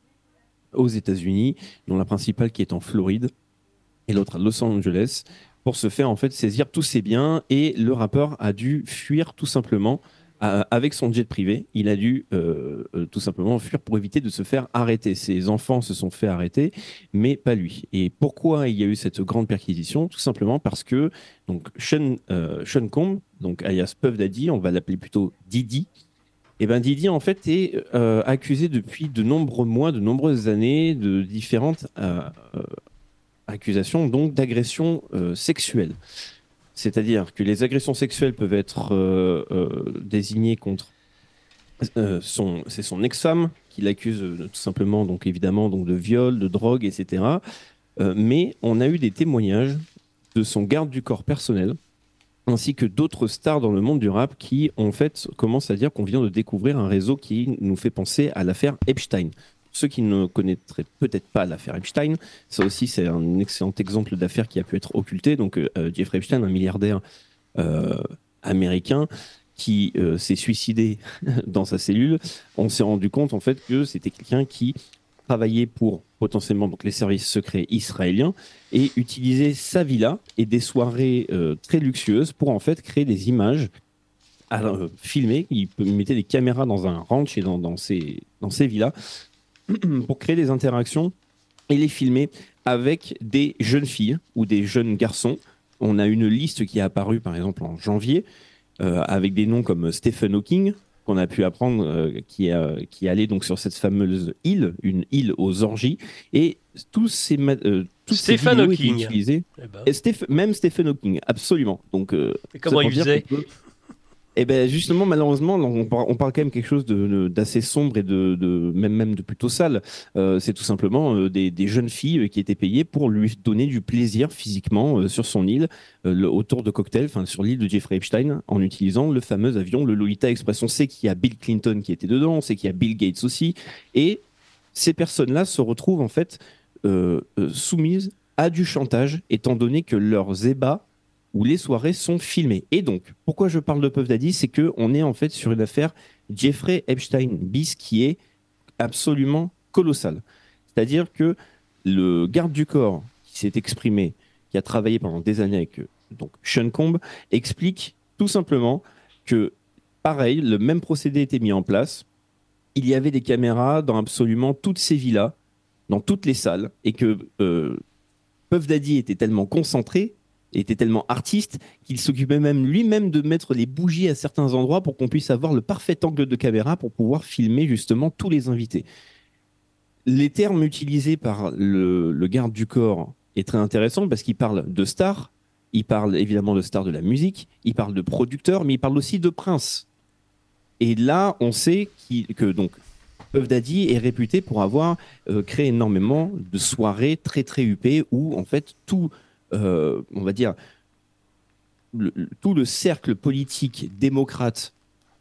aux États-Unis, dont la principale qui est en Floride et l'autre à Los Angeles, pour se faire en fait saisir tous ses biens. Et le rappeur a dû fuir tout simplement avec son jet privé, il a dû euh, euh, tout simplement fuir pour éviter de se faire arrêter. Ses enfants se sont fait arrêter, mais pas lui. Et pourquoi il y a eu cette grande perquisition Tout simplement parce que donc Sean, euh, donc alias Puff Daddy, on va l'appeler plutôt Didi. Et eh ben Didi en fait est euh, accusé depuis de nombreux mois, de nombreuses années de différentes accusations, donc d'agression sexuelle. C'est-à-dire que les agressions sexuelles peuvent être euh, euh, désignées contre euh, son, c'est son ex-femme qui l'accuse tout simplement, donc évidemment, donc de viol, de drogue, etc. mais on a eu des témoignages de son garde du corps personnel ainsi que d'autres stars dans le monde du rap qui, en fait, commencent à dire qu'on vient de découvrir un réseau qui nous fait penser à l'affaire Epstein ceux qui ne connaîtraient peut-être pas l'affaire Epstein, ça aussi c'est un excellent exemple d'affaire qui a pu être occultée. Donc euh, euh, Jeffrey Epstein, un milliardaire euh, américain qui s'est suicidé dans sa cellule, on s'est rendu compte en fait que c'était quelqu'un qui travaillait pour potentiellement donc les services secrets israéliens et utilisait sa villa et des soirées très luxueuses pour en fait créer des images à, filmer. Il mettait des caméras dans un ranch et dans, dans, ces, dans ces villas pour créer des interactions et les filmer avec des jeunes filles ou des jeunes garçons. On a une liste qui est apparue par exemple en janvier euh, avec des noms comme Stephen Hawking qu'on a pu apprendre euh, qui, est euh, qui allait donc sur cette fameuse île, une île aux orgies et tous ces tous Stephen Hawking eh ben. même Stephen Hawking absolument donc et comment il faisait et eh ben justement, malheureusement, on, parle quand même quelque chose d'assez sombre et de, même même de plutôt sale. Euh, c'est tout simplement euh, des, jeunes filles euh, qui étaient payées pour lui donner du plaisir physiquement sur son île, autour de cocktails, enfin sur l'île de Jeffrey Epstein, en utilisant le fameux avion, le Lolita Express. On sait qu'il y a Bill Clinton qui était dedans, on sait qu'il y a Bill Gates aussi, et ces personnes-là se retrouvent en fait soumises à du chantage, étant donné que leurs ébats où les soirées sont filmées. Et donc, pourquoi je parle de Puff Daddy C'est qu'on est en fait sur une affaire Jeffrey Epstein bis qui est absolument colossale. C'est-à-dire que le garde du corps qui s'est exprimé, qui a travaillé pendant des années avec donc Sean Combe, explique tout simplement que, pareil, le même procédé était mis en place. Il y avait des caméras dans absolument toutes ces villas, dans toutes les salles, et que euh, Puff Daddy était tellement concentré était tellement artiste qu'il s'occupait même lui-même de mettre les bougies à certains endroits pour qu'on puisse avoir le parfait angle de caméra pour pouvoir filmer justement tous les invités. Les termes utilisés par le, garde du corps est très intéressant parce qu'il parle de star, il parle évidemment de star de la musique, il parle de producteurs, mais il parle aussi de prince. Et là, on sait que donc Puff Daddy est réputé pour avoir euh, créé énormément de soirées très très huppées où en fait tout euh, on va dire, tout le cercle politique démocrate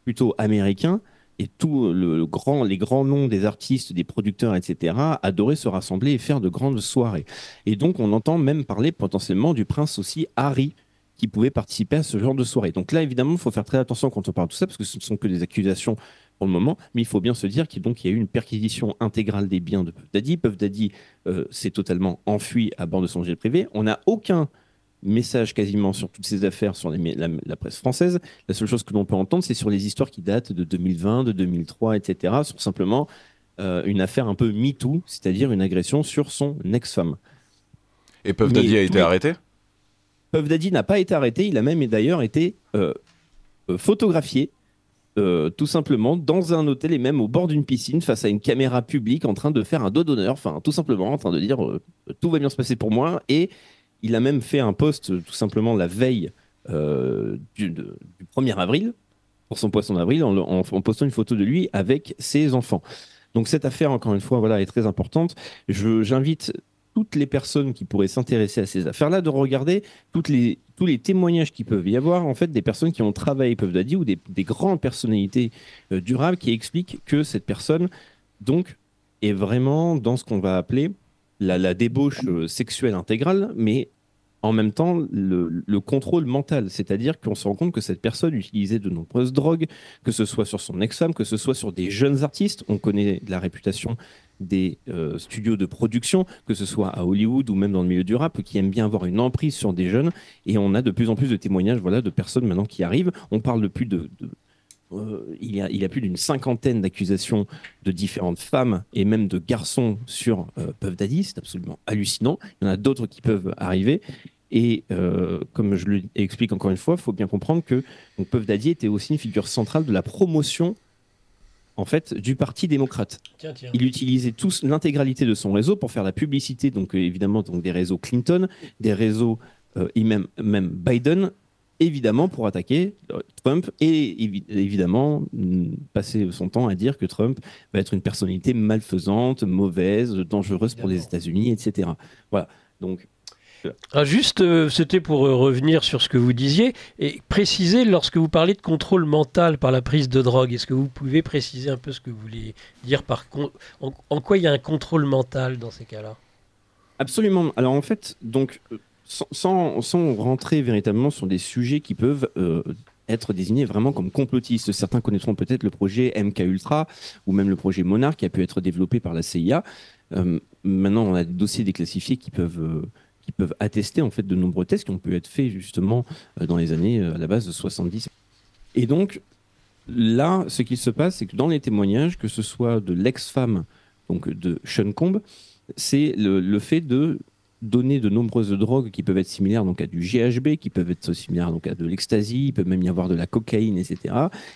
plutôt américain et tous les grands noms des artistes, des producteurs, etc., adoraient se rassembler et faire de grandes soirées. Et donc, on entend même parler potentiellement du prince aussi Harry qui pouvait participer à ce genre de soirée. Donc là, évidemment, il faut faire très attention quand on parle de tout ça, parce que ce ne sont que des accusations pour le moment, mais il faut bien se dire qu'il y a eu une perquisition intégrale des biens de Puff Daddy. Puff Daddy euh, s'est totalement enfui à bord de son jet privé. On n'a aucun message quasiment sur toutes ces affaires sur les, la, presse française. La seule chose que l'on peut entendre, c'est sur les histoires qui datent de 2020, de 2003, etc., sur simplement euh, une affaire un peu MeToo, c'est-à-dire une agression sur son ex-femme. Et Puff Daddy a été arrêté Puff Daddy n'a pas été arrêté, il a même d'ailleurs été euh, photographié euh, tout simplement dans un hôtel et même au bord d'une piscine face à une caméra publique en train de faire un dos d'honneur, enfin tout simplement en train de dire euh, tout va bien se passer pour moi. Et il a même fait un post euh, tout simplement la veille du, 1er avril pour son poisson d'avril en, en, postant une photo de lui avec ses enfants. Donc cette affaire, encore une fois, voilà, est très importante. J'invite toutes les personnes qui pourraient s'intéresser à ces affaires-là de regarder toutes les, tous les témoignages qui peuvent y avoir, en fait, des personnes qui ont travaillé peuvent dire, ou des, des grandes personnalités euh, durables qui expliquent que cette personne, donc, est vraiment dans ce qu'on va appeler la, débauche euh, sexuelle intégrale, mais en même temps le, contrôle mental. C'est-à-dire qu'on se rend compte que cette personne utilisait de nombreuses drogues, que ce soit sur son ex-femme, que ce soit sur des jeunes artistes. On connaît la réputation des euh, studios de production, que ce soit à Hollywood ou même dans le milieu du rap, qui aiment bien avoir une emprise sur des jeunes. Et on a de plus en plus de témoignages voilà, de personnes maintenant qui arrivent. On parle de plus de euh, il, y a, plus d'une cinquantaine d'accusations de différentes femmes et même de garçons sur euh, Puff Daddy. C'est absolument hallucinant. Il y en a d'autres qui peuvent arriver. Et euh, comme je l'explique encore une fois, il faut bien comprendre que donc, Puff Daddy était aussi une figure centrale de la promotion en fait, du Parti démocrate. Il utilisait tous l'intégralité de son réseau pour faire la publicité, donc euh, évidemment donc, des réseaux Clinton, des réseaux même, même Biden, évidemment pour attaquer Trump et évidemment mm, passer son temps à dire que Trump va être une personnalité malfaisante, mauvaise, dangereuse pour les États-Unis, etc. Voilà. Donc. Euh, ah, juste, euh, c'était pour euh, revenir sur ce que vous disiez et préciser lorsque vous parlez de contrôle mental par la prise de drogue, est-ce que vous pouvez préciser un peu ce que vous voulez dire par en quoi il y a un contrôle mental dans ces cas-là Absolument. Alors en fait, donc sans, rentrer véritablement sur des sujets qui peuvent euh, être désignés vraiment comme complotistes. Certains connaîtront peut-être le projet MK Ultra ou même le projet Monarch qui a pu être développé par la CIA. Euh, maintenant, on a des dossiers déclassifiés qui peuvent euh, qui peuvent attester en fait de nombreux tests qui ont pu être faits justement dans les années à la base de 70. Et donc là, ce qui se passe, c'est que dans les témoignages, que ce soit de l'ex-femme donc de Sean Combe, c'est le, fait de donner de nombreuses drogues qui peuvent être similaires donc à du GHB, qui peuvent être similaires donc à de l'ecstasy, il peut même y avoir de la cocaïne, etc.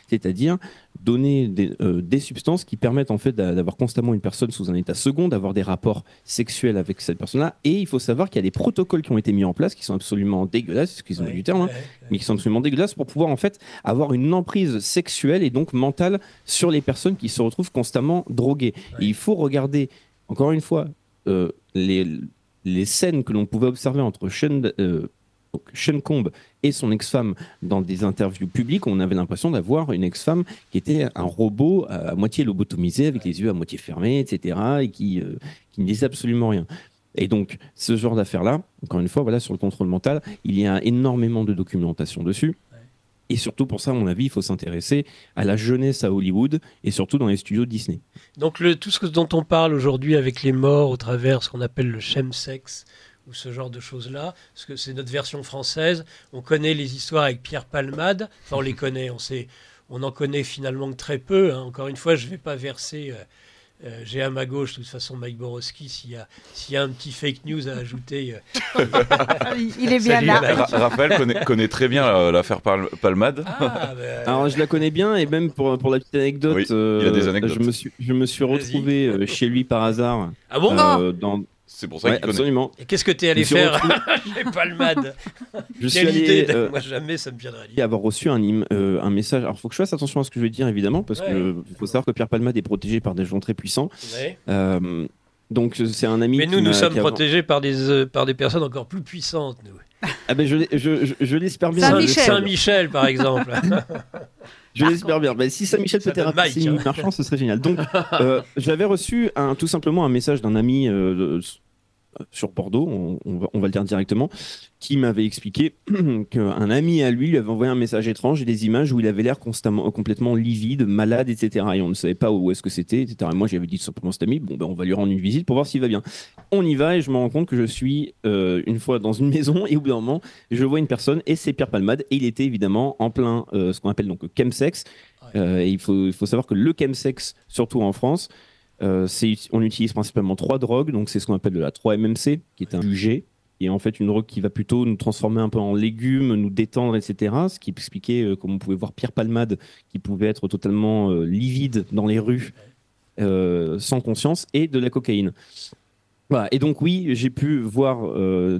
C'est-à-dire donner euh, des, substances qui permettent en fait d'avoir constamment une personne sous un état second, d'avoir des rapports sexuels avec cette personne-là. Et il faut savoir qu'il y a des protocoles qui ont été mis en place qui sont absolument dégueulasses, excusez-moi ont du terme, hein, mais qui sont absolument dégueulasses pour pouvoir en fait avoir une emprise sexuelle et donc mentale sur les personnes qui se retrouvent constamment droguées. il faut regarder, encore une fois, euh, les les scènes que l'on pouvait observer entre Sean, euh, et son ex-femme dans des interviews publiques, on avait l'impression d'avoir une ex-femme qui était un robot à, moitié lobotomisé, avec les yeux à moitié fermés, etc., et euh, qui, ne disait absolument rien. Et donc, ce genre d'affaires-là, encore une fois, voilà, sur le contrôle mental, il y a énormément de documentation dessus. Et surtout pour ça, à mon avis, il faut s'intéresser à la jeunesse à Hollywood et surtout dans les studios Disney. Donc le, tout ce dont on parle aujourd'hui avec les morts au travers ce qu'on appelle le chemsex ou ce genre de choses-là, parce que c'est notre version française. On connaît les histoires avec Pierre Palmade, enfin, on les connaît, on sait, on en connaît finalement très peu. Hein. Encore une fois, je ne vais pas verser euh, euh, j'ai à ma gauche, de toute façon, Mike Borowski. S'il y, a, un petit fake news à ajouter. Euh, il, est bien là. Raphaël connaît, très bien euh, l'affaire Palmade. Ah, ben, Alors, je la connais bien, et même pour, pour la petite anecdote, des Je, me suis, je me suis retrouvé chez lui par hasard. Ah bon, dans, c'est pour ça Absolument. Et qu'est-ce que tu es allé faire J'ai Palmade je suis allé, euh, Moi, jamais ça me viendrait. l'idée avoir reçu un, euh, un message. Alors, il faut que je fasse attention à ce que je vais dire, évidemment, parce que qu'il faut savoir que Pierre Palmade est protégé par des gens très puissants. Euh, donc, c'est un ami. Mais nous, nous sommes protégés par des, par des personnes encore plus puissantes, nous. Ah ben, je, je, je, l'espère bien. Saint-Michel, par exemple. Je l'espère bien. Mais si Saint-Michel peut être hein. marchand, ce serait génial. Donc, euh, j'avais reçu un, tout simplement un message d'un ami euh, sur Bordeaux, on, va, le dire directement, qui m'avait expliqué qu'un ami à lui lui avait envoyé un message étrange et des images où il avait l'air constamment, complètement livide, malade, etc. Et on ne savait pas où est-ce que c'était, etc. Et moi, j'avais dit simplement cet ami, bon, ben, on va lui rendre une visite pour voir s'il va bien. On y va et je me rends compte que je suis euh, une fois dans une maison et au bout d'un moment, je vois une personne et c'est Pierre Palmade et il était évidemment en plein euh, ce qu'on appelle donc chemsex. Euh, et il faut, il faut savoir que le chemsex, surtout en France, euh, on utilise principalement trois drogues, donc c'est ce qu'on appelle la 3-MMC, qui est un UG, et en fait une drogue qui va plutôt nous transformer un peu en légumes, nous détendre, etc. Ce qui expliquait, comment euh, comme on pouvait voir Pierre Palmade, qui pouvait être totalement euh, livide dans les rues, sans conscience, et de la cocaïne. Voilà. Et donc oui, j'ai pu voir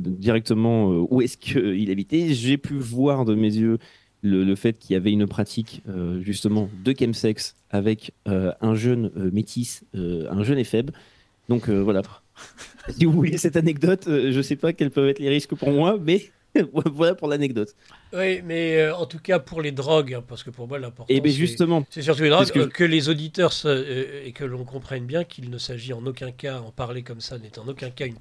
directement où est-ce qu'il habitait, j'ai pu voir de mes yeux le, fait qu'il y avait une pratique euh, justement de chemsex avec euh, un jeune euh, métis, un jeune et Donc voilà. si vous cette anecdote, je ne sais pas quels peuvent être les risques pour moi, mais voilà pour l'anecdote. Oui, mais euh, en tout cas pour les drogues, hein, parce que pour moi l'important. Eh ben, c'est surtout les drogues, euh, que, les auditeurs euh, et que l'on comprenne bien qu'il ne s'agit en aucun cas, en parler comme ça n'est en aucun cas une,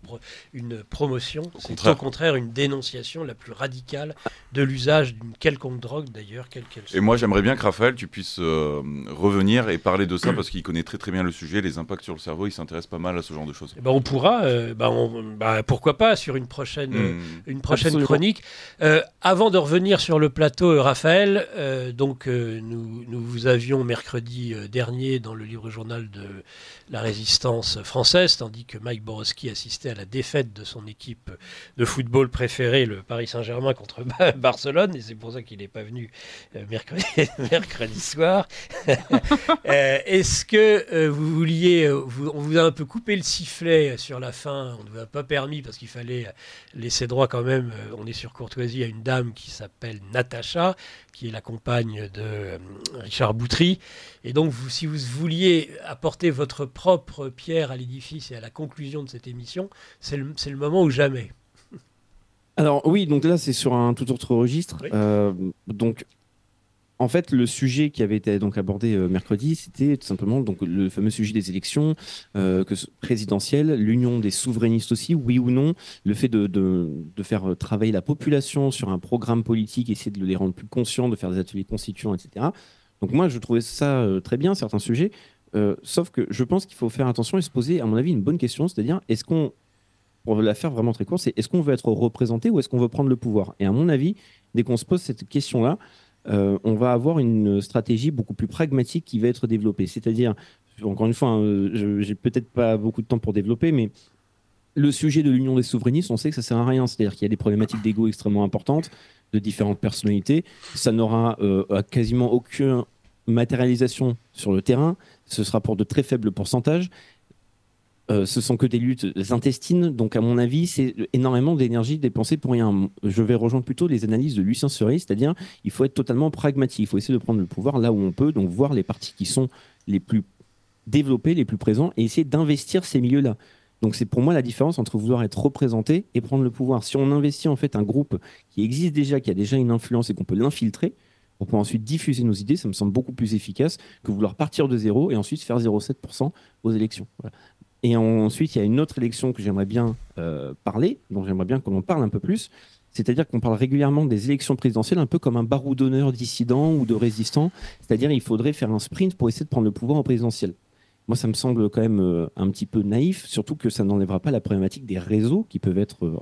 une promotion, c'est au contraire une dénonciation la plus radicale de l'usage d'une quelconque drogue d'ailleurs, quelle qu'elle soit. Et moi j'aimerais bien que Raphaël, tu puisses revenir et parler de ça parce qu'il connaît très très bien le sujet, les impacts sur le cerveau, il s'intéresse pas mal à ce genre de choses. Eh ben, on pourra, ben, bah, pourquoi pas, sur une prochaine, hmm. une prochaine chronique. avant de revenir sur le plateau, euh, Raphaël. Euh, donc, euh, nous, nous, vous avions mercredi dernier dans le livre journal de la résistance française, tandis que Mike Borowski assistait à la défaite de son équipe de football préférée, le Paris Saint-Germain contre Barcelone, et c'est pour ça qu'il n'est pas venu mercredi, mercredi soir. Est-ce que vous vouliez, on vous a un peu coupé le sifflet sur la fin, on ne vous a pas permis parce qu'il fallait laisser droit quand même, on est sur Courtoisie à une dame qui s'appelle s'appelle Natacha, qui est la compagne de euh, Richard Boutry. Et donc, vous, si vous vouliez apporter votre propre pierre à l'édifice et à la conclusion de cette émission, c'est le, moment ou jamais. Alors oui, donc là c'est sur un tout autre registre. Euh, donc en fait, le sujet qui avait été donc abordé euh, mercredi, c'était tout simplement donc le fameux sujet des élections euh, présidentielles, l'union des souverainistes aussi, oui ou non, le fait de, faire euh, travailler la population sur un programme politique, essayer de les rendre plus conscients, de faire des ateliers constituants, etc. Donc moi, je trouvais ça très bien, certains sujets, sauf que je pense qu'il faut faire attention et se poser, à mon avis, une bonne question, c'est-à-dire, est-ce qu'on, pour la faire vraiment très courte, c'est est-ce qu'on veut être représenté ou est-ce qu'on veut prendre le pouvoir Et à mon avis, dès qu'on se pose cette question-là, euh, on va avoir une stratégie beaucoup plus pragmatique qui va être développée. C'est-à-dire, encore une fois, hein, je j'ai peut-être pas beaucoup de temps pour développer, mais le sujet de l'union des souverainistes, on sait que ça sert à rien. C'est-à-dire qu'il y a des problématiques d'ego extrêmement importantes de différentes personnalités. Ça n'aura euh, quasiment aucune matérialisation sur le terrain. Ce sera pour de très faibles pourcentages ce euh, ce sont que des luttes intestines, donc à mon avis, c'est énormément d'énergie dépensée pour rien. Je vais rejoindre plutôt les analyses de Lucien suris. c'est-à-dire il faut être totalement pragmatique, il faut essayer de prendre le pouvoir là où on peut, donc voir les partis qui sont les plus développés, les plus présents, et essayer d'investir ces milieux-là. Donc c'est pour moi la différence entre vouloir être représenté et prendre le pouvoir. Si on investit en fait un groupe qui existe déjà, qui a déjà une influence et qu'on peut l'infiltrer, on peut ensuite diffuser nos idées, ça me semble beaucoup plus efficace que vouloir partir de zéro et ensuite faire 0,7% aux élections. Voilà. Et ensuite, il y a une autre élection que j'aimerais bien euh, parler, dont j'aimerais bien qu'on en parle un peu plus. C'est-à-dire qu'on parle régulièrement des élections présidentielles un peu comme un barou d'honneur dissident ou de résistant. C'est-à-dire qu'il faudrait faire un sprint pour essayer de prendre le pouvoir en présidentiel. Moi, ça me semble quand même euh, un petit peu naïf, surtout que ça n'enlèvera pas la problématique des réseaux qui peuvent être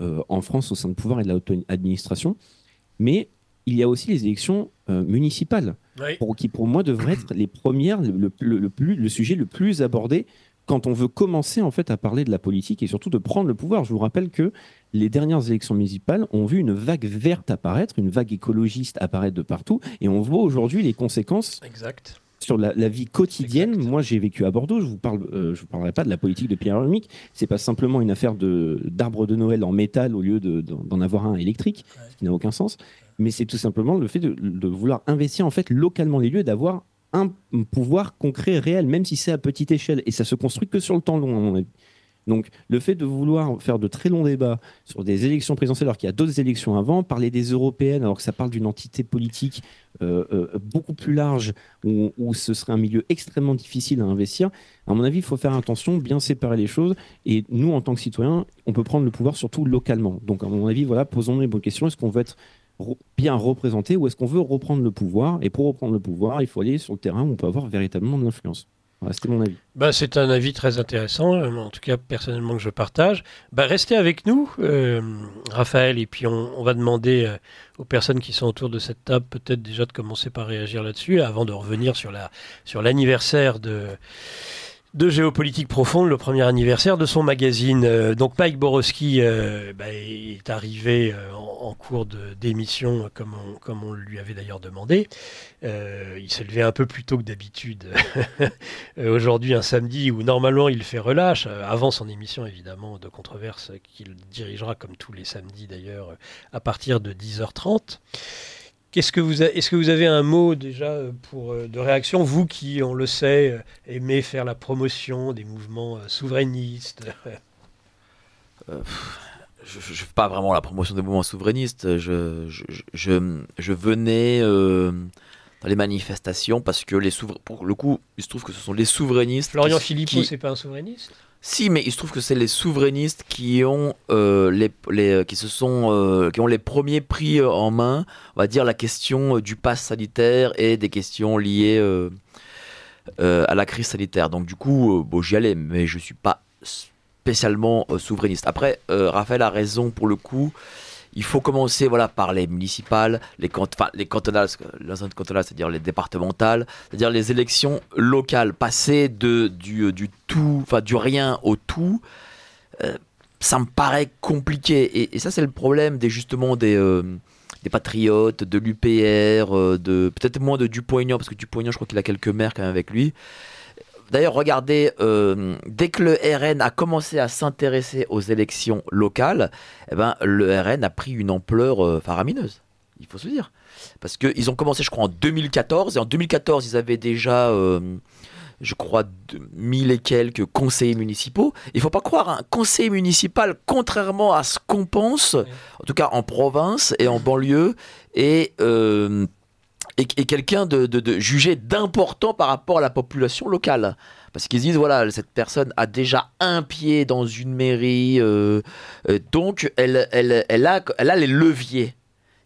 euh, en, France au sein de pouvoir et de l'administration. Mais il y a aussi les élections municipales, pour, qui pour moi devraient être les premières, le, le sujet le plus abordé quand on veut commencer en fait à parler de la politique et surtout de prendre le pouvoir. Je vous rappelle que les dernières élections municipales ont vu une vague verte apparaître, une vague écologiste apparaître de partout, et on voit aujourd'hui les conséquences. sur la, vie quotidienne. Moi, j'ai vécu à Bordeaux. Je vous parle, euh, vous parlerai pas de la politique de Pierre ce C'est pas simplement une affaire de d'arbre de Noël en métal au lieu d'en avoir un électrique, ce qui n'a aucun sens. Mais c'est tout simplement le fait de, de, vouloir investir en fait localement les lieux, d'avoir un pouvoir concret, réel, même si c'est à petite échelle. Et ça se construit que sur le temps long, Donc, le fait de vouloir faire de très longs débats sur des élections présidentielles alors qu'il y a d'autres élections avant, parler des européennes alors que ça parle d'une entité politique euh, euh, beaucoup plus large où, où, ce serait un milieu extrêmement difficile à investir, à mon avis, il faut faire attention, bien séparer les choses. Et nous, en tant que citoyens, on peut prendre le pouvoir surtout localement. Donc, à mon avis, voilà, posons les bonnes questions. Est-ce qu'on veut être bien représenter ou est-ce qu'on veut reprendre le pouvoir Et pour reprendre le pouvoir, il faut aller sur le terrain où on peut avoir véritablement de l'influence. C'était mon avis. Bah, C'est un avis très intéressant, euh, en tout cas personnellement que je partage. Bah, restez avec nous, euh, Raphaël, et puis on, va demander euh, aux personnes qui sont autour de cette table peut-être déjà de commencer par réagir là-dessus, avant de revenir sur l'anniversaire la, sur de de géopolitique profonde, le premier anniversaire de son magazine. Euh, donc Mike Borowski euh, bah, est arrivé euh, en, cours d'émission comme on, lui avait d'ailleurs demandé. il s'est levé un peu plus tôt que d'habitude aujourd'hui, un samedi où normalement il fait relâche, avant son émission évidemment de controverse qu'il dirigera comme tous les samedis d'ailleurs à partir de 10h30 est-ce que vous avez un mot déjà euh, pour euh, de réaction vous qui on le sait euh, aimez faire la promotion des mouvements souverainistes Je ne fais pas vraiment la promotion des mouvements souverainistes. Je, venais dans les manifestations parce que les pour le coup, il se trouve que ce sont les souverainistes. Florian Philippot, qui... c'est pas un souverainiste si, mais il se trouve que c'est les souverainistes qui ont euh, les, euh, qui se sont euh, qui ont les premiers pris en main, on va dire la question du pass sanitaire et des questions liées à la crise sanitaire. Donc du coup, bon, j'y allais, mais je suis pas spécialement souverainiste. Après, Raphaël a raison pour le coup il faut commencer voilà, par les municipales, les, les cantonales, c'est-à-dire les départementales, c'est-à-dire les élections locales, passer de, du, euh, du tout, enfin, du rien au tout. Euh, ça me paraît compliqué. Et, ça, c'est le problème des justement des, euh, des patriotes, de l'UPR, de peut-être moins de Dupont-Aignan, parce que Dupont-Aignan, je crois qu'il a quelques maires quand avec lui. D'ailleurs, regardez, euh, dès que le RN a commencé à s'intéresser aux élections locales, eh ben, le RN a pris une ampleur euh, faramineuse, il faut se dire. Parce qu'ils ont commencé, je crois, en 2014, et en 2014, ils avaient déjà, euh, je crois, mille et quelques conseillers municipaux. Il ne faut pas croire, un hein. conseil conseiller municipal, contrairement à ce qu'on pense, en tout cas en province et en banlieue, et et, quelqu'un de, de, jugé d'important par rapport à la population locale. Parce qu'ils disent, voilà, cette personne a déjà un pied dans une mairie, euh, euh, donc elle, elle, elle, a, elle a les leviers.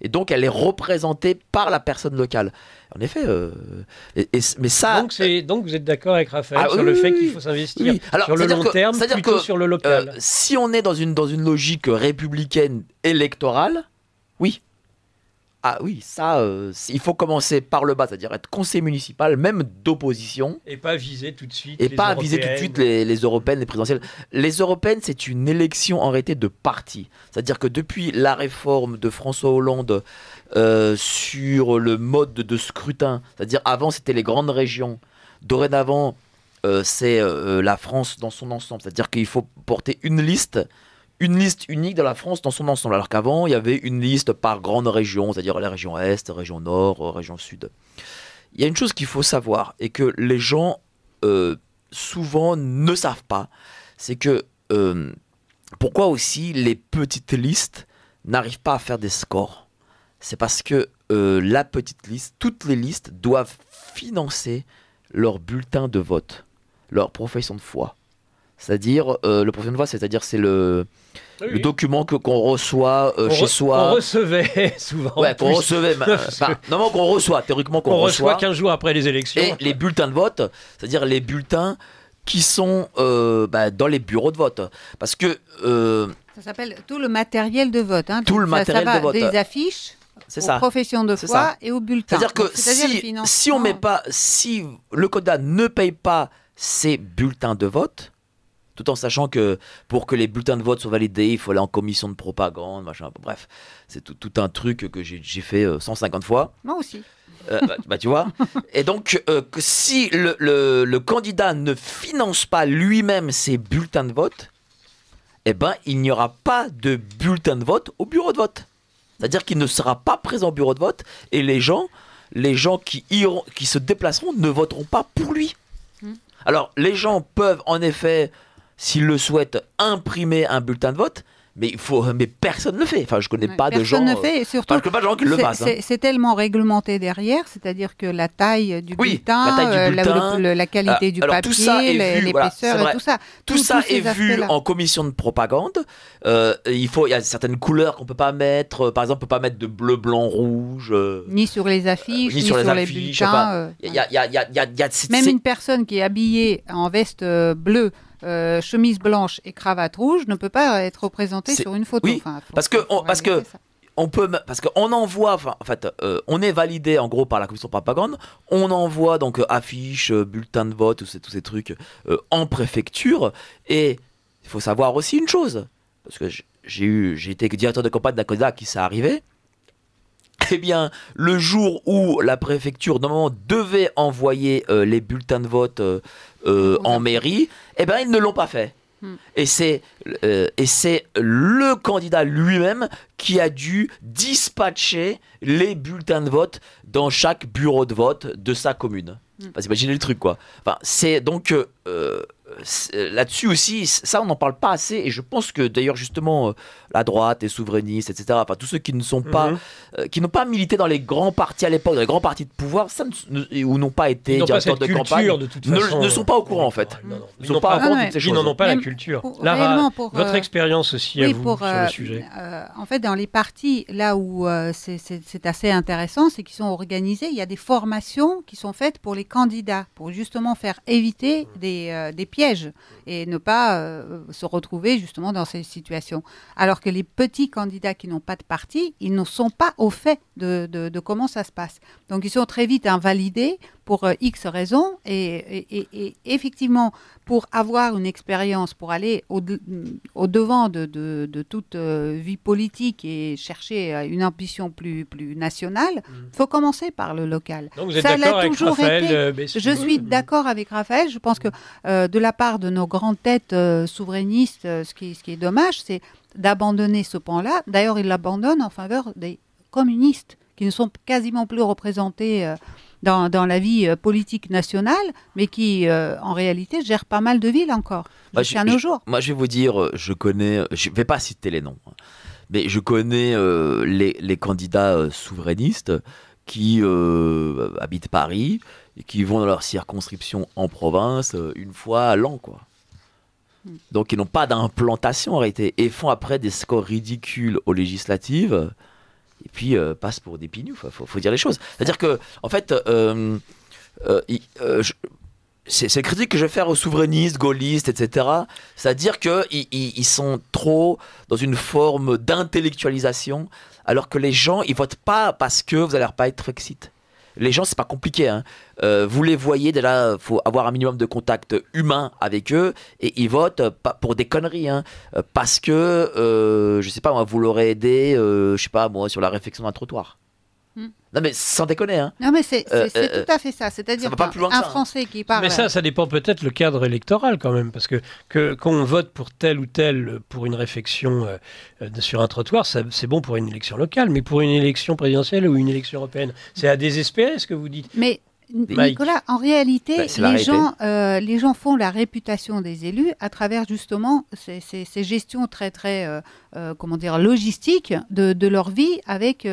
Et donc, elle est représentée par la personne locale. En effet, euh, mais ça. Donc, vous êtes d'accord avec Raphaël ah, sur le fait qu'il faut s'investir sur le long terme plutôt que, sur le local. si on est dans une, dans une logique républicaine électorale, oui, ah oui, ça, euh, il faut commencer par le bas, c'est-à-dire être conseiller municipal, même d'opposition. Et pas viser tout de suite. Et les pas viser tout de suite les, européennes, les présidentielles. Les européennes, c'est une élection en de parti. C'est-à-dire que depuis la réforme de François Hollande euh, sur le mode de scrutin, c'est-à-dire avant c'était les grandes régions, dorénavant euh, c'est la France dans son ensemble. C'est-à-dire qu'il faut porter une liste une liste unique de la France dans son ensemble, alors qu'avant, il y avait une liste par grande région, c'est-à-dire la région Est, région Nord, euh, région Sud. Il y a une chose qu'il faut savoir et que les gens euh, souvent ne savent pas, c'est que euh, pourquoi aussi les petites listes n'arrivent pas à faire des scores C'est parce que la petite liste, toutes les listes doivent financer leur bulletin de vote, leur profession de foi c'est-à-dire euh, le le de voix, c'est-à-dire c'est le, ah le document que qu'on reçoit euh, chez soi. On recevait souvent. Ouais, qu'on recevait. non, non qu'on reçoit théoriquement qu'on reçoit. reçoit 15 jours après les élections. Et les bulletins de vote, c'est-à-dire les bulletins qui sont euh, bah, dans les bureaux de vote, parce que. ça s'appelle tout le matériel de vote. Hein. tout, le matériel ça de vote. Des affiches. C'est ça. Profession de foi et au bulletin. C'est-à-dire que si, si on met pas, si le CODA ne paye pas ses bulletins de vote, tout en sachant que pour que les bulletins de vote soient validés, il faut aller en commission de propagande, machin. Bref, c'est tout, un truc que j'ai fait 150 euh, fois. Moi aussi. Euh, bah, bah, tu vois. Et donc, euh, si le, candidat ne finance pas lui-même ses bulletins de vote, eh ben, il n'y aura pas de bulletin de vote au bureau de vote. C'est-à-dire qu'il ne sera pas présent au bureau de vote et les gens, les gens qui, iront, qui se déplaceront ne voteront pas pour lui. Hmm. Alors, les gens peuvent en effet s'il le souhaite imprimer un bulletin de vote. Mais, il faut, mais personne ne le fait. Enfin, je connais pas de gens. Personne ne euh, fait, surtout. pas de gens qui le fassent. Hein. C'est tellement réglementé derrière, c'est-à-dire que la taille du bulletin, la, euh, qualité euh, du papier, l'épaisseur, tout ça. Tout, ça est vu en commission de propagande. il faut, il y a certaines couleurs qu'on peut pas mettre. Par exemple, on peut pas mettre de bleu, blanc, rouge. ni sur les affiches, ni, sur, les, affiches, les bulletins. Même une personne qui est habillée en veste bleue euh, chemise blanche et cravate rouge ne peut pas être représenté sur une photo. Oui, parce que, parce que on peut, parce qu'on envoie, en fait, euh, on est validé en gros par la commission de propagande. On envoie donc euh, affiches, bulletins de vote, tous ces, tous ces trucs en préfecture. Et il faut savoir aussi une chose, parce que j'ai eu, j'ai été directeur de campagne d'un candidat qui s'est arrivé eh bien, le jour où la préfecture, normalement, devait envoyer euh, les bulletins de vote euh, euh, en mairie, eh bien, ils ne l'ont pas fait. Hmm. Et c'est et c'est le candidat lui-même qui a dû dispatcher les bulletins de vote dans chaque bureau de vote de sa commune. Hmm. vas imaginez le truc, quoi. Enfin, c'est donc euh, là-dessus aussi, ça on n'en parle pas assez et je pense que d'ailleurs justement euh, la droite, les souverainistes, etc. Enfin tous ceux qui ne sont pas, mhm. euh, qui n'ont pas milité dans les grands partis à l'époque, dans les grands partis de pouvoir, ça ou n'ont pas été directeurs de campagne, de toute façon, ne, ne, sont pas au courant en fait. ils pas, ah, n'en ont pas la culture. votre expérience aussi à vous sur le sujet. en fait, dans les partis, là où c'est assez intéressant, c'est qu'ils sont organisés. Il y a des formations qui sont faites pour les candidats pour justement faire éviter mhm. des, des et ne pas euh, se retrouver justement dans ces situations. Alors que les petits candidats qui n'ont pas de parti, ils ne sont pas au fait de, de, comment ça se passe. Donc ils sont très vite invalidés pour euh, X raisons. Et, et, effectivement, pour avoir une expérience, pour aller au-devant de, toute euh, vie politique et chercher euh, une ambition plus, plus nationale, il mm. faut commencer par le local. Donc vous êtes d'accord avec Raphaël Je suis d'accord avec Raphaël. Je pense que de la part de nos grandes têtes souverainistes, ce, qui, ce qui est dommage, c'est d'abandonner ce pan-là. D'ailleurs, il l'abandonnent en faveur des communistes, qui ne sont quasiment plus représentés dans, la vie euh, politique nationale, mais qui, euh, en réalité, gère pas mal de villes encore, bah, jusqu'à nos jours. Moi, je vais vous dire, euh, je connais, je ne vais pas citer les noms, hein, mais je connais les, candidats souverainistes qui habitent Paris et qui vont dans leur circonscription en province une fois l'an, quoi. Hmm. Donc ils n'ont pas d'implantation en réalité et font après des scores ridicules aux législatives et puis euh, passe pour des pignoux. Il faut, dire les choses. C'est-à-dire que, en fait, euh, euh, euh c'est une critique que je vais faire aux souverainistes, gaullistes, etc. C'est-à-dire qu'ils ils sont trop dans une forme d'intellectualisation, alors que les gens, ils votent pas parce que vous allez pas être Frexit les gens, c'est pas compliqué. Hein. Euh, vous les voyez déjà, faut avoir un minimum de contact humain avec eux et ils votent euh, pas pour des conneries, hein. euh, parce que je sais pas, vous l'aurez aidé, je sais pas moi, sur la réflexion d'un trottoir. Non mais sans déconner. Hein. Non mais c'est euh, euh, tout à fait ça. C'est-à-dire un hein. Français qui parle. Mais ça, ça dépend peut-être le cadre électoral quand même, parce que qu'on vote pour tel ou tel pour une réflexion euh, sur un trottoir, c'est bon pour une élection locale, mais pour une élection présidentielle ou une élection européenne, c'est à désespérer ce que vous dites. Mais Nicolas, en réalité, bah, euh, les, gens, font la réputation des élus à travers justement ces, gestions très, très, euh, euh, comment dire, logistiques de, leur vie avec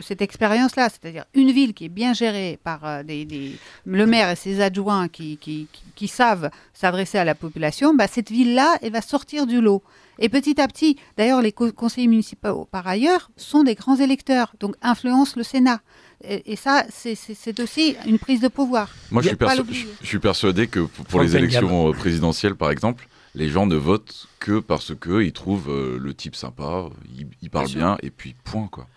cette expérience-là. C'est-à-dire une ville qui est bien gérée par le maire et ses adjoints qui, savent s'adresser à la population, bah, cette ville-là, elle va sortir du lot. Et petit à petit, d'ailleurs, les conseillers municipaux, par ailleurs, sont des grands électeurs, donc influencent le Sénat. Et, ça, c'est aussi une prise de pouvoir. Moi, je suis, persuadé que pour, les élections euh, présidentielles, par exemple, les gens ne votent que parce qu'ils trouvent euh, le type sympa, il, parle bien, et puis point, quoi.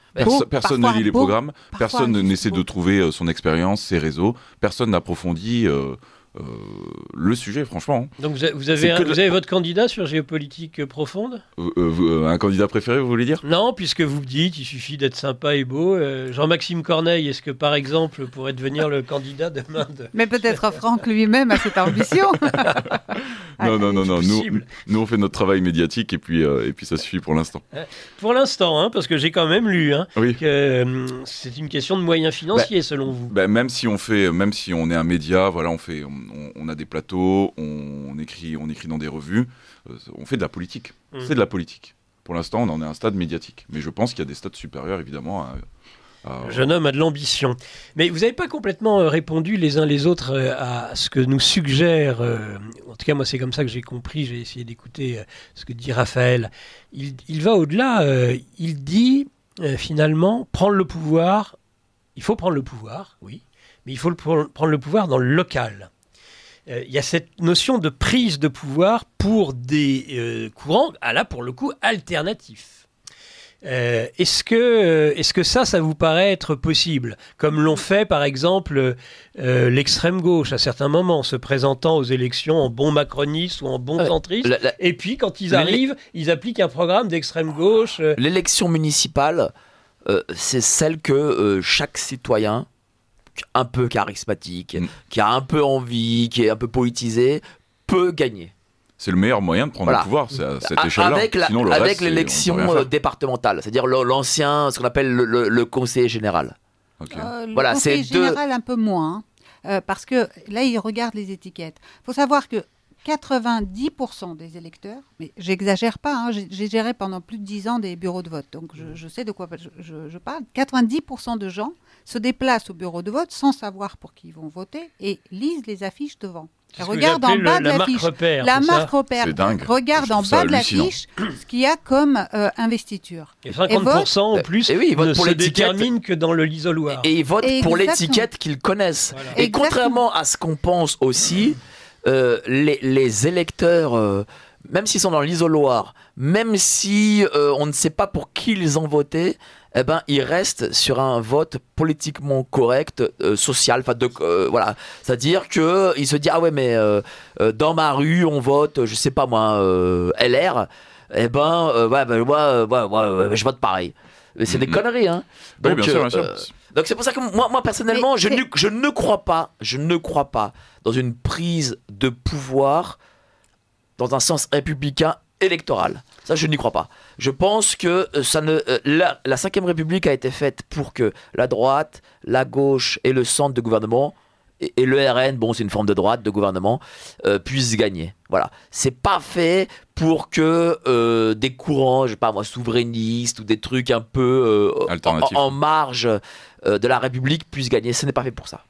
personne ne lit les programmes, personne n'essaie de trouver euh, son expérience, ses réseaux, personne n'approfondit euh, le sujet, franchement. Hein. Donc vous, avez, vous avez votre candidat sur géopolitique euh, profonde euh, Un candidat préféré, vous voulez dire Non, puisque vous me dites, il suffit d'être sympa et beau. Jean-Maxime Corneille, est-ce que par exemple pourrait devenir le candidat demain de... Mais peut-être Franck lui-même a cette ambition. non, non, non, non. Nous, nous, on fait notre travail médiatique et puis, et puis ça suffit pour l'instant. Pour l'instant, hein, parce que j'ai quand même lu hein, que c'est une question de moyens financiers, bah, selon vous. Bah, même si on fait, même si on est un média, voilà, on fait on, a des plateaux, on, écrit, on écrit dans des revues, euh, on fait de la politique. Mm. C'est de la politique. Pour l'instant, on en est à un stade médiatique. Mais je pense qu'il y a des stades supérieurs, évidemment, à, le jeune homme a de l'ambition. Mais vous n'avez pas complètement euh, répondu les uns les autres euh, à ce que nous suggère, en tout cas moi c'est comme ça que j'ai compris, j'ai essayé d'écouter ce que dit Raphaël. Il, va au-delà, il dit finalement, prendre le pouvoir, il faut prendre le pouvoir, oui, mais il faut prendre le pouvoir dans le local. Euh, il y a cette notion de prise de pouvoir pour des euh, courants, à ah, là pour le coup, alternatifs. Euh, est-ce que, est que ça, ça vous paraît être possible Comme l'ont fait, par exemple, l'extrême gauche à certains moments, se présentant aux élections en bon macroniste ou en bon ah centriste. et puis, quand ils arrivent, ils appliquent un programme d'extrême gauche. L'élection municipale, c'est celle que chaque citoyen un peu charismatique, mm. qui a un peu envie, qui est un peu politisé, peut gagner. C'est le meilleur moyen de prendre le pouvoir, c'est à cette échelle-là. Avec l'élection euh, départementale, c'est-à-dire l'ancien, ce qu'on appelle le, conseil général. Euh, le voilà, conseiller général un peu moins, hein. euh, parce que là, il regarde les étiquettes. Il faut savoir que 90% des électeurs, mais j'exagère pas, hein, j'ai géré pendant plus de 10 ans des bureaux de vote, donc je, sais de quoi je, parle, 90% de gens se déplacent au bureau de vote sans savoir pour qui ils vont voter et lisent les affiches devant. Regarde en bas de l'affiche. La, la marque repère. Regarde en bas de l'affiche ce qu'il y a comme euh, investiture. Et 50% en plus eh ne se déterminent que dans le l'isoloir. Et, ils votent pour l'étiquette qu'ils connaissent. Et contrairement à ce qu'on pense aussi, euh, les, électeurs, euh, même s'ils sont dans l'isoloir, même si euh, on ne sait pas pour qui ils ont voté, eh ben, ils restent sur un vote politiquement correct, social, enfin, voilà. C'est-à-dire que se disent ah ouais mais dans ma rue on vote, je sais pas moi, LR, et eh ben, ben ouais, je vote pareil. c'est des mm-hmm. conneries hein. Donc, bien sûr donc c'est pour ça que moi, moi personnellement, je ne, je ne crois pas, je ne crois pas dans une prise de pouvoir dans un sens républicain électoral. Ça, je n'y crois pas. Je pense que euh, ça ne, euh, la, 5ème République a été faite pour que la droite, la gauche et le centre de gouvernement et, le RN, bon, c'est une forme de droite de gouvernement, euh, puissent gagner. Voilà. C'est pas fait pour que des courants, je sais pas moi, souverainistes ou des trucs un peu en, marge euh, de la République puisse gagner. Ce n'est pas fait pour ça.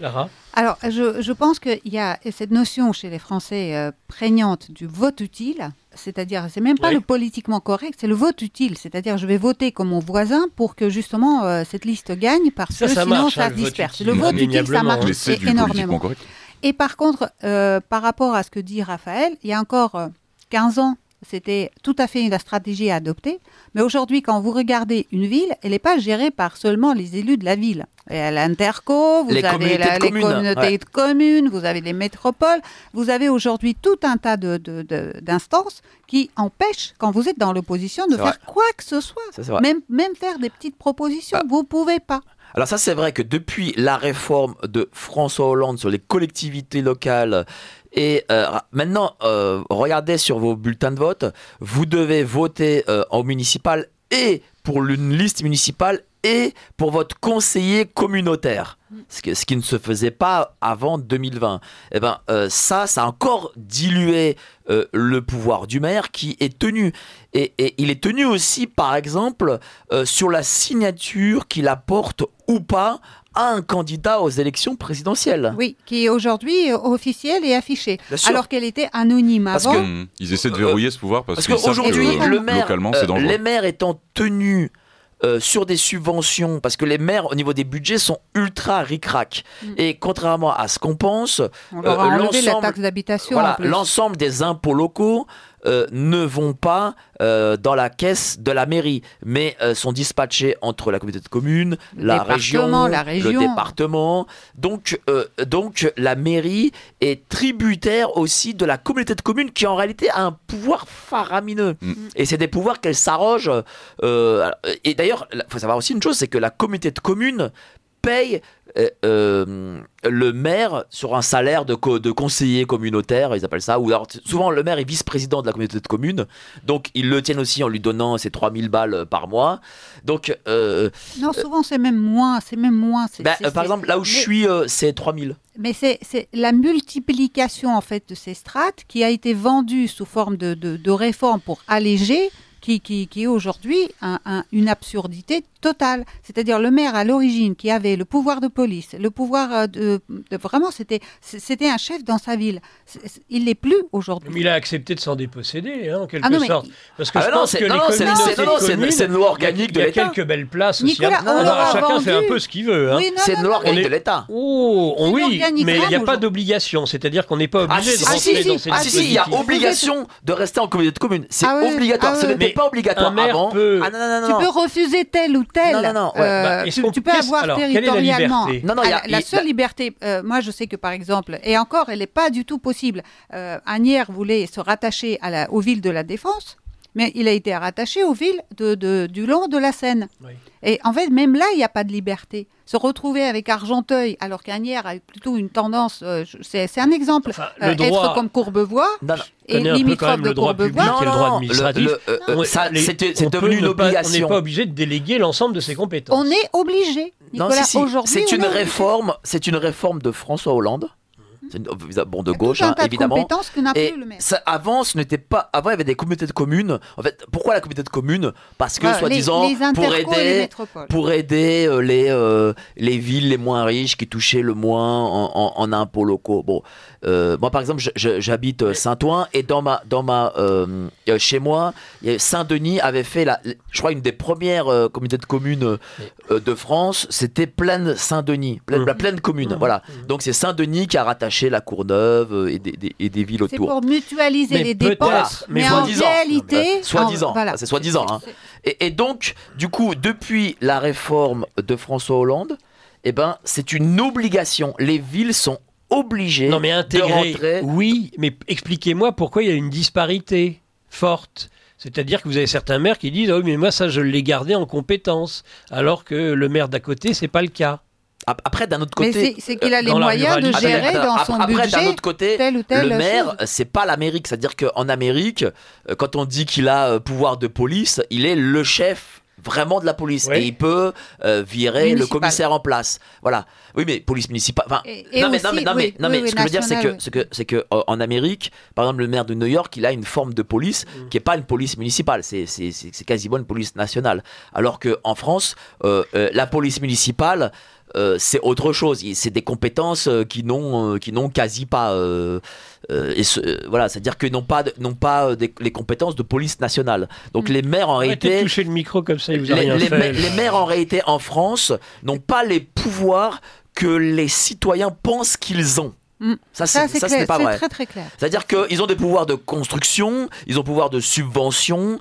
Lara Alors, je, pense qu'il y a cette notion chez les Français euh, prégnante du vote utile, c'est-à-dire, c'est même pas le politiquement correct, c'est le vote utile, c'est-à-dire, je vais voter comme mon voisin pour que justement euh, cette liste gagne parce que sinon ça hein, disperse. Le vote utile, ça marche hein. énormément. Et par contre, par rapport à ce que dit Raphaël, il y a encore 15 ans, c'était tout à fait la stratégie à adopter. Mais aujourd'hui, quand vous regardez une ville, elle n'est pas gérée par seulement les élus de la ville. Et à a l'interco, vous avez les communautés de communes, vous avez les métropoles, vous avez aujourd'hui tout un tas de, d'instances qui empêchent, quand vous êtes dans l'opposition, de faire quoi que ce soit. même, même faire des petites propositions, bah. vous ne pouvez pas. Alors ça, c'est vrai que depuis la réforme de François Hollande sur les collectivités locales, et euh, maintenant, euh, regardez sur vos bulletins de vote, vous devez voter euh, en municipal et pour une liste municipale et pour votre conseiller communautaire, ce, qui ne se faisait pas avant 2020. Et eh ben, ça, ça a encore dilué le pouvoir du maire qui est tenu. et il est tenu aussi, par exemple, sur la signature qu'il apporte ou pas un candidat aux élections présidentielles. Oui, qui est aujourd'hui euh, officiel et affiché, alors qu'elle était anonyme avant. Mmh. ils essaient de euh, verrouiller ce pouvoir parce, parce qu'aujourd'hui, euh, le maire, c'est les maires étant tenus sur des subventions, parce que les maires, au niveau des budgets, sont ultra ric mmh. Et contrairement à ce qu'on pense, la d'habitation. Voilà, l'ensemble des impôts locaux euh, ne vont pas euh, dans la caisse de la mairie, mais euh, sont dispatchés entre la communauté de communes, la, région, le département. Donc, donc la mairie est tributaire aussi de la communauté de communes qui en réalité a un pouvoir faramineux. Mm. Et c'est des pouvoirs qu'elle s'arroge. et d'ailleurs, il faut savoir aussi une chose, c'est que la communauté de communes paye euh, euh, le maire sur un salaire de, de, conseiller communautaire, ils appellent ça. Ou souvent, le maire est vice-président de la communauté de communes. Donc, ils le tiennent aussi en lui donnant ses 3000 balles euh, par mois. Donc. non, souvent, c'est même moins. C'est même moins. Ben, par exemple, là où je suis, c'est 3000. Mais c'est la multiplication, en fait, de ces strates qui a été vendue sous forme de, réformes réforme pour alléger. Qui, qui, est aujourd'hui une absurdité c'est-à-dire le maire à l'origine qui avait le pouvoir de police, le pouvoir euh, de, vraiment c'était c'était un chef dans sa ville. Il l'est plus aujourd'hui. Mais il a accepté de s'en déposséder hein, en quelque ah sorte. Parce que je pense que c'est une loi organique de Il y a quelques belles places aussi. chacun fait un peu ce qu'il veut. Hein. c'est une loi organique de l'État. Oh, oui, mais il n'y a pas d'obligation. C'est-à-dire qu'on n'est pas ah, obligé de si, ah, si, si, il y a obligation de rester en communauté de communes. C'est obligatoire. Ce n'était pas obligatoire avant. Tu peux refuser tel ou non, non, euh, bah, tu, peux avoir territorialement. La, seule liberté, moi je sais que par exemple, et encore, elle n'est pas du tout possible. Euh, voulait se rattacher à la, aux villes de la Défense mais il a été rattaché aux villes du long de la Seine. Et en fait, même là, il n'y a pas de liberté. Se retrouver avec Argenteuil, alors qu'Anières a plutôt une tendance, euh, c'est un exemple, euh, être comme Courbevoie. Et limitrophe de Courbevoie. le droit administratif. c'est devenu une obligation. on n'est pas obligé de déléguer l'ensemble de ses compétences. On est obligé. Nicolas, C'est une, réforme, C'est une réforme de François Hollande bon de gauche hein, évidemment. et ça, avant, ce n'était pas avant il y avait des communautés de communes. En fait, pourquoi la communauté de communes Parce que ah, soi-disant pour aider pour euh, aider les euh, les villes les moins riches qui touchaient le moins en, en impôts locaux. Bon, euh, moi, par exemple, j'habite euh, Saint-Ouen et dans ma, dans ma, euh, chez moi, Saint-Denis avait fait, la, je crois, une des premières communautés de communes de France. C'était pleine Saint-Denis, la mmh. pleine commune. Mmh. Voilà. Mmh. Donc c'est Saint-Denis qui a rattaché la Courneuve et des, et des villes autour. C'est pour mutualiser les dépenses, mais, en réalité, soi-disant, voilà. c'est soi-disant. Hein. Et, donc, du coup, depuis la réforme de François Hollande. Eh ben, c'est une obligation. Les villes sont obligé non, mais intégrer, Oui, mais expliquez-moi pourquoi il y a une disparité forte. C'est-à-dire que vous avez certains maires qui disent oh, mais moi, ça, je l'ai gardé en compétence, alors que le maire d'à côté, c'est pas le cas. Après, d'un autre côté, c'est qu'il a euh, les moyens de gérer dans son après, budget. côté, tel ou tel le maire, euh, c'est pas l'Amérique. C'est-à-dire qu'en Amérique, euh, quand on dit qu'il a pouvoir de police, il est le chef vraiment de la police et il peut euh, virer le commissaire en place. Voilà. Oui, mais police municipale. Enfin, non, mais, non, mais, non, mais, ce que je veux dire, c'est que, ce que, c'est que euh, en Amérique, par exemple, le maire de New York, il a une forme de police mm. qui n'est pas une police municipale. C'est, c'est, c'est quasiment une police nationale. Alors qu'en France, euh, la police municipale. c'est autre chose, c'est des compétences qui n'ont qui n'ont quasi pas. Euh, et euh, voilà, c'est-à-dire qu'ils n'ont pas, pas euh, les compétences de police nationale. Donc hmm. les maires en réalité, le micro comme ça, vous a les, rien les maires en réalité en France n'ont pas les pouvoirs que les citoyens pensent qu'ils ont. Hmm. Ça, c'est, c'est Très, très clair. C'est-à-dire qu'ils ont des pouvoirs de construction, ils ont pouvoirs de subvention.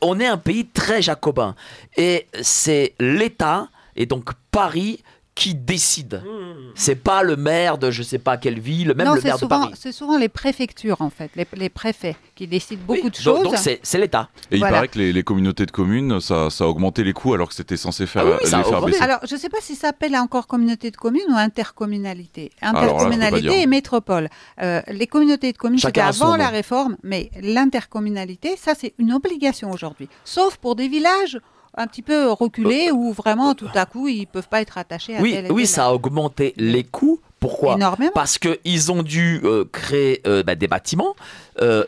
on est un pays très jacobin. Et c'est l'État, et donc Paris, qui décide. Mmh, mmh, mmh. C'est pas le maire de je sais pas quelle ville, même le maire de Paris. C'est souvent les préfectures en fait, les, préfets qui décident beaucoup de choses. Donc c'est l'État. Et il paraît que les, communautés de communes, ça, a augmenté les coûts alors que c'était censé faire, ah les faire baisser. Alors je sais pas si ça s'appelle encore communauté de communes ou intercommunalité. Intercommunalité et métropole. Euh, les communautés de communes, c'était avant la réforme, mais l'intercommunalité, ça c'est une obligation aujourd'hui. Sauf pour des villages un petit peu reculé euh, ou vraiment euh, tout à coup ils peuvent pas être attachés à oui, Oui, ça a augmenté les coûts. Pourquoi Énormément. Parce qu'ils ont dû euh, créer bah, des bâtiments,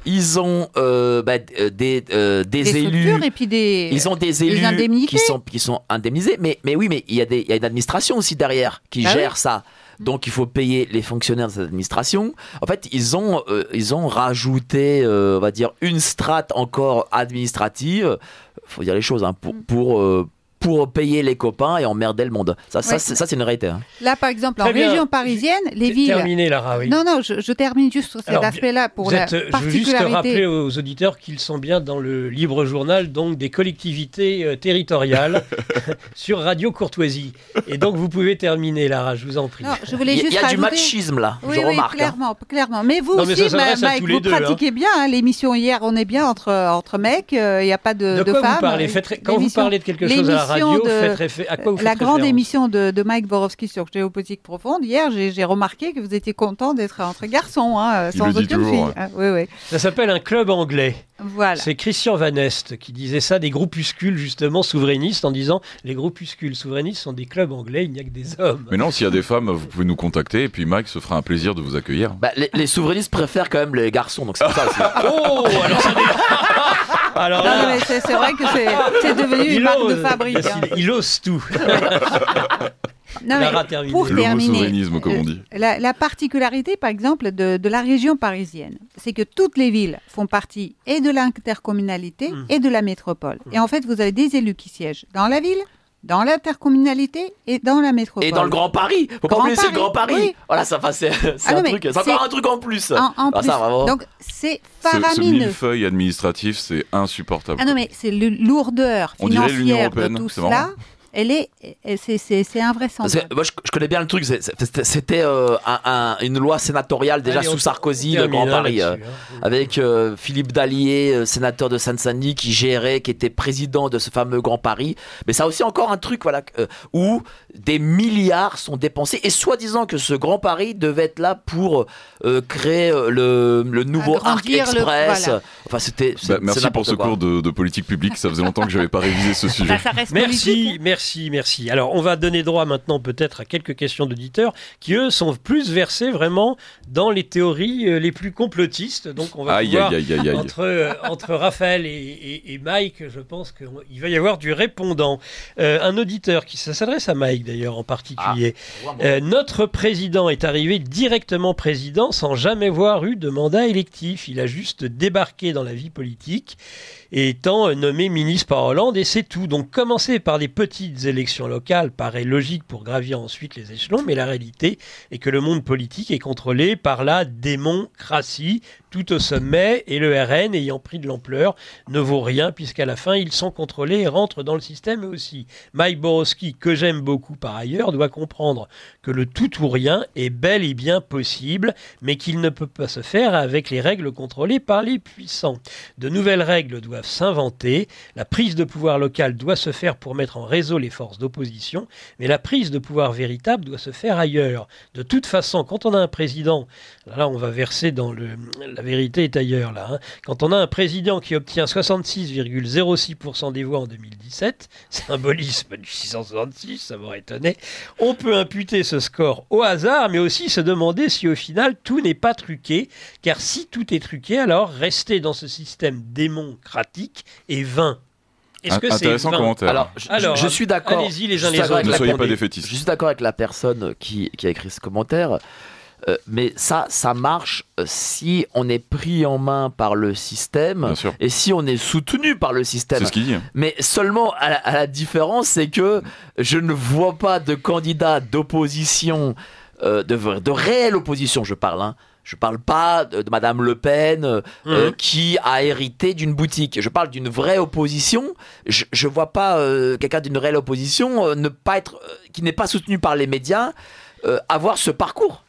ils ont bah, des, des, des, élus. Et puis des, ils ont des élus qui sont, qui sont indemnisés. Mais, mais oui, mais il y, a des, y a une administration aussi derrière qui bah gère ça. Donc il faut payer les fonctionnaires de cette administration. En fait, ils ont, ils ont rajouté, on va dire, une strate encore administrative faut dire les choses, hein, pour, mm. pour, euh, pour payer les copains et emmerder le monde. Ça, ça, c'est, ça c'est une réalité. Hein. Là, par exemple, en région parisienne, les villes. Terminé, Lara, oui. Non, non, je, termine juste sur cet aspect-là pour la particularité. Je veux juste rappeler aux auditeurs qu'ils sont bien dans le libre journal donc des collectivités euh, territoriales sur Radio Courtoisie. Et donc, vous pouvez terminer, Lara, je vous en prie. Non, je voulais juste Il y a du machisme là, oui, je oui, remarque. Hein. Clairement, clairement. Mais vous aussi, Mike, vous hein. pratiquez bien l'émission hier, on est bien entre, entre mecs, euh, il n'y a pas de, de, de femmes. Vous quand vous parlez de quelque chose à euh, la grande émission de, Mike Borowski sur géopolitique profonde hier, j'ai remarqué que vous étiez content d'être entre garçons, hein, euh, sans aucune fille. Ah, ça s'appelle un club anglais. Voilà. C'est Christian Van Est qui disait ça des groupuscules justement souverainistes en disant les groupuscules souverainistes sont des clubs anglais, il n'y a que des hommes. Mais non, s'il y a des femmes, vous pouvez nous contacter et puis Mike se fera un plaisir de vous accueillir. Bah, les, souverainistes préfèrent quand même les garçons, donc c'est ça. oh, alors ça non, mais c'est, vrai que c'est, devenu une marque de fabrique. Hein. Il, ose tout. non, pour terminer, on euh, dit. La, particularité, par exemple, de, la région parisienne, c'est que toutes les villes font partie et de l'intercommunalité mmh. et de la métropole. Et en fait, vous avez des élus qui siègent dans la ville, dans l'intercommunalité et dans la métropole. Et dans le Grand Paris. Faut pas oublier le Grand Paris. Voilà, ça, c'est ah un truc. C'est encore un truc en plus. Ah, Donc c'est faramineux. Ce, ce feuille administratif, c'est insupportable. Ah non mais c'est lourdeur financière De tout cela elle est, c'est invraisemblable. Moi, je, connais bien le truc. C'était euh, une loi sénatoriale déjà sous Sarkozy, le Grand Paris, euh, hein. avec euh, Philippe Dallier, sénateur de Seine-Saint-Denis, qui gérait, qui était président de ce fameux Grand Paris. Mais ça aussi encore un truc, voilà, où des milliards sont dépensés et soi-disant que ce Grand Paris devait être là pour créer le, nouveau Arc Express. Bah, merci pour ce cours de, politique publique. Ça faisait longtemps que j'avais pas révisé ce bah, sujet. Hein. merci, merci. Merci, merci. Alors, on va donner droit maintenant peut-être à quelques questions d'auditeurs qui, eux, sont plus versés vraiment dans les théories euh, les plus complotistes. Donc, on va aïe, pouvoir, Entre, euh, entre Raphaël et, Mike, je pense qu'il va y avoir du répondant. Euh, un auditeur qui s'adresse à Mike, d'ailleurs, en particulier. Ah. notre président est arrivé directement président sans jamais voir eu de mandat électif. Il a juste débarqué dans la vie politique étant euh, nommé ministre par Hollande, et c'est tout. Donc commencer par des petites élections locales paraît logique pour gravir ensuite les échelons, mais la réalité est que le monde politique est contrôlé par la démocratie, tout au sommet, et le RN, ayant pris de l'ampleur, ne vaut rien, puisqu'à la fin, ils sont contrôlés et rentrent dans le système aussi. Mike Borowski, que j'aime beaucoup par ailleurs, doit comprendre que le tout ou rien est bel et bien possible, mais qu'il ne peut pas se faire avec les règles contrôlées par les puissants. De nouvelles règles doivent s'inventer, la prise de pouvoir local doit se faire pour mettre en réseau les forces d'opposition, mais la prise de pouvoir véritable doit se faire ailleurs. De toute façon, quand on a un président, là on va verser dans le, la vérité est ailleurs là. Hein. Quand on a un président qui obtient 66,06% des voix en 2017, symbolisme du 666, ça m'aurait étonné, on peut imputer ce score au hasard, mais aussi se demander si au final tout n'est pas truqué, car si tout est truqué, alors rester dans ce système démocratique est vain. Est-ce que intéressant commentaire. Alors, je, suis d'accord. Allez-y les uns les soyez pas Je suis d'accord avec la personne qui, qui, a écrit ce commentaire. Euh, mais ça, ça marche euh, si on est pris en main par le système et si on est soutenu par le système. Ce Mais seulement à la, différence, c'est que je ne vois pas de candidat d'opposition, euh, de, réelle opposition, je parle, hein, je parle pas de, Madame Le Pen mmh. qui a hérité d'une boutique. Je parle d'une vraie opposition. Je, ne vois pas quelqu'un d'une réelle opposition ne pas être, qui n'est pas soutenu par les médias, avoir ce parcours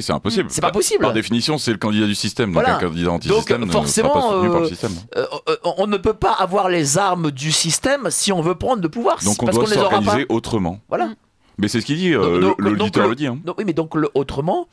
c'est impossible. C'est pas possible. Par définition, c'est le candidat du système. Donc un candidat anti-système forcément, par le euh, système. Euh, euh, on ne peut pas avoir les armes du système si on veut prendre le pouvoir. Donc on doit s'organiser autrement. Voilà. Mais c'est ce qu'il dit, euh, l'auditeur le dit. Hein. oui, mais donc le autrement,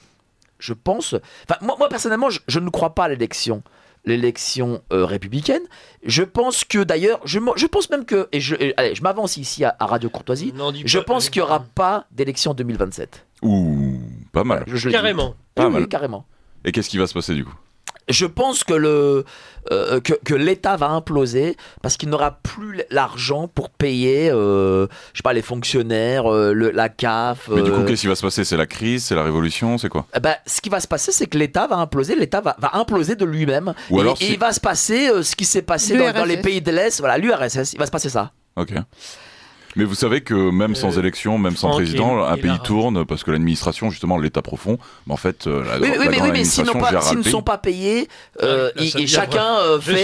je pense... Moi, moi, personnellement, je, ne crois pas à l'élection l'élection républicaine. Je pense que d'ailleurs, je, je pense même que, et je, allez, je m'avance ici à, Radio Courtoisie, je pense qu'il n'y aura pas d'élection en 2027. Ouh. Pas mal. carrément. Pas mal. carrément. Et qu'est-ce qui va se passer du coup je pense que le euh, que, l'État va imploser parce qu'il n'aura plus l'argent pour payer, euh, je sais pas, les fonctionnaires, euh, la CAF. Mais du coup, qu'est-ce qui va se passer C'est la crise, c'est la révolution, c'est quoi eh ben, ce qui va se passer, c'est que l'État va imploser. L'État va, imploser de lui-même. Ou alors et, il va se passer ce qui s'est passé dans, dans, les pays de l'Est. Voilà, l'URSS, il va se passer ça. Ok. Mais vous savez que même sans euh, élection, même sans président, un pays tourne parce que l'administration, justement, l'État profond, mais en fait, euh, la, oui, la mais, oui, mais s'ils, ne sont pas payés, euh, et, chacun fait,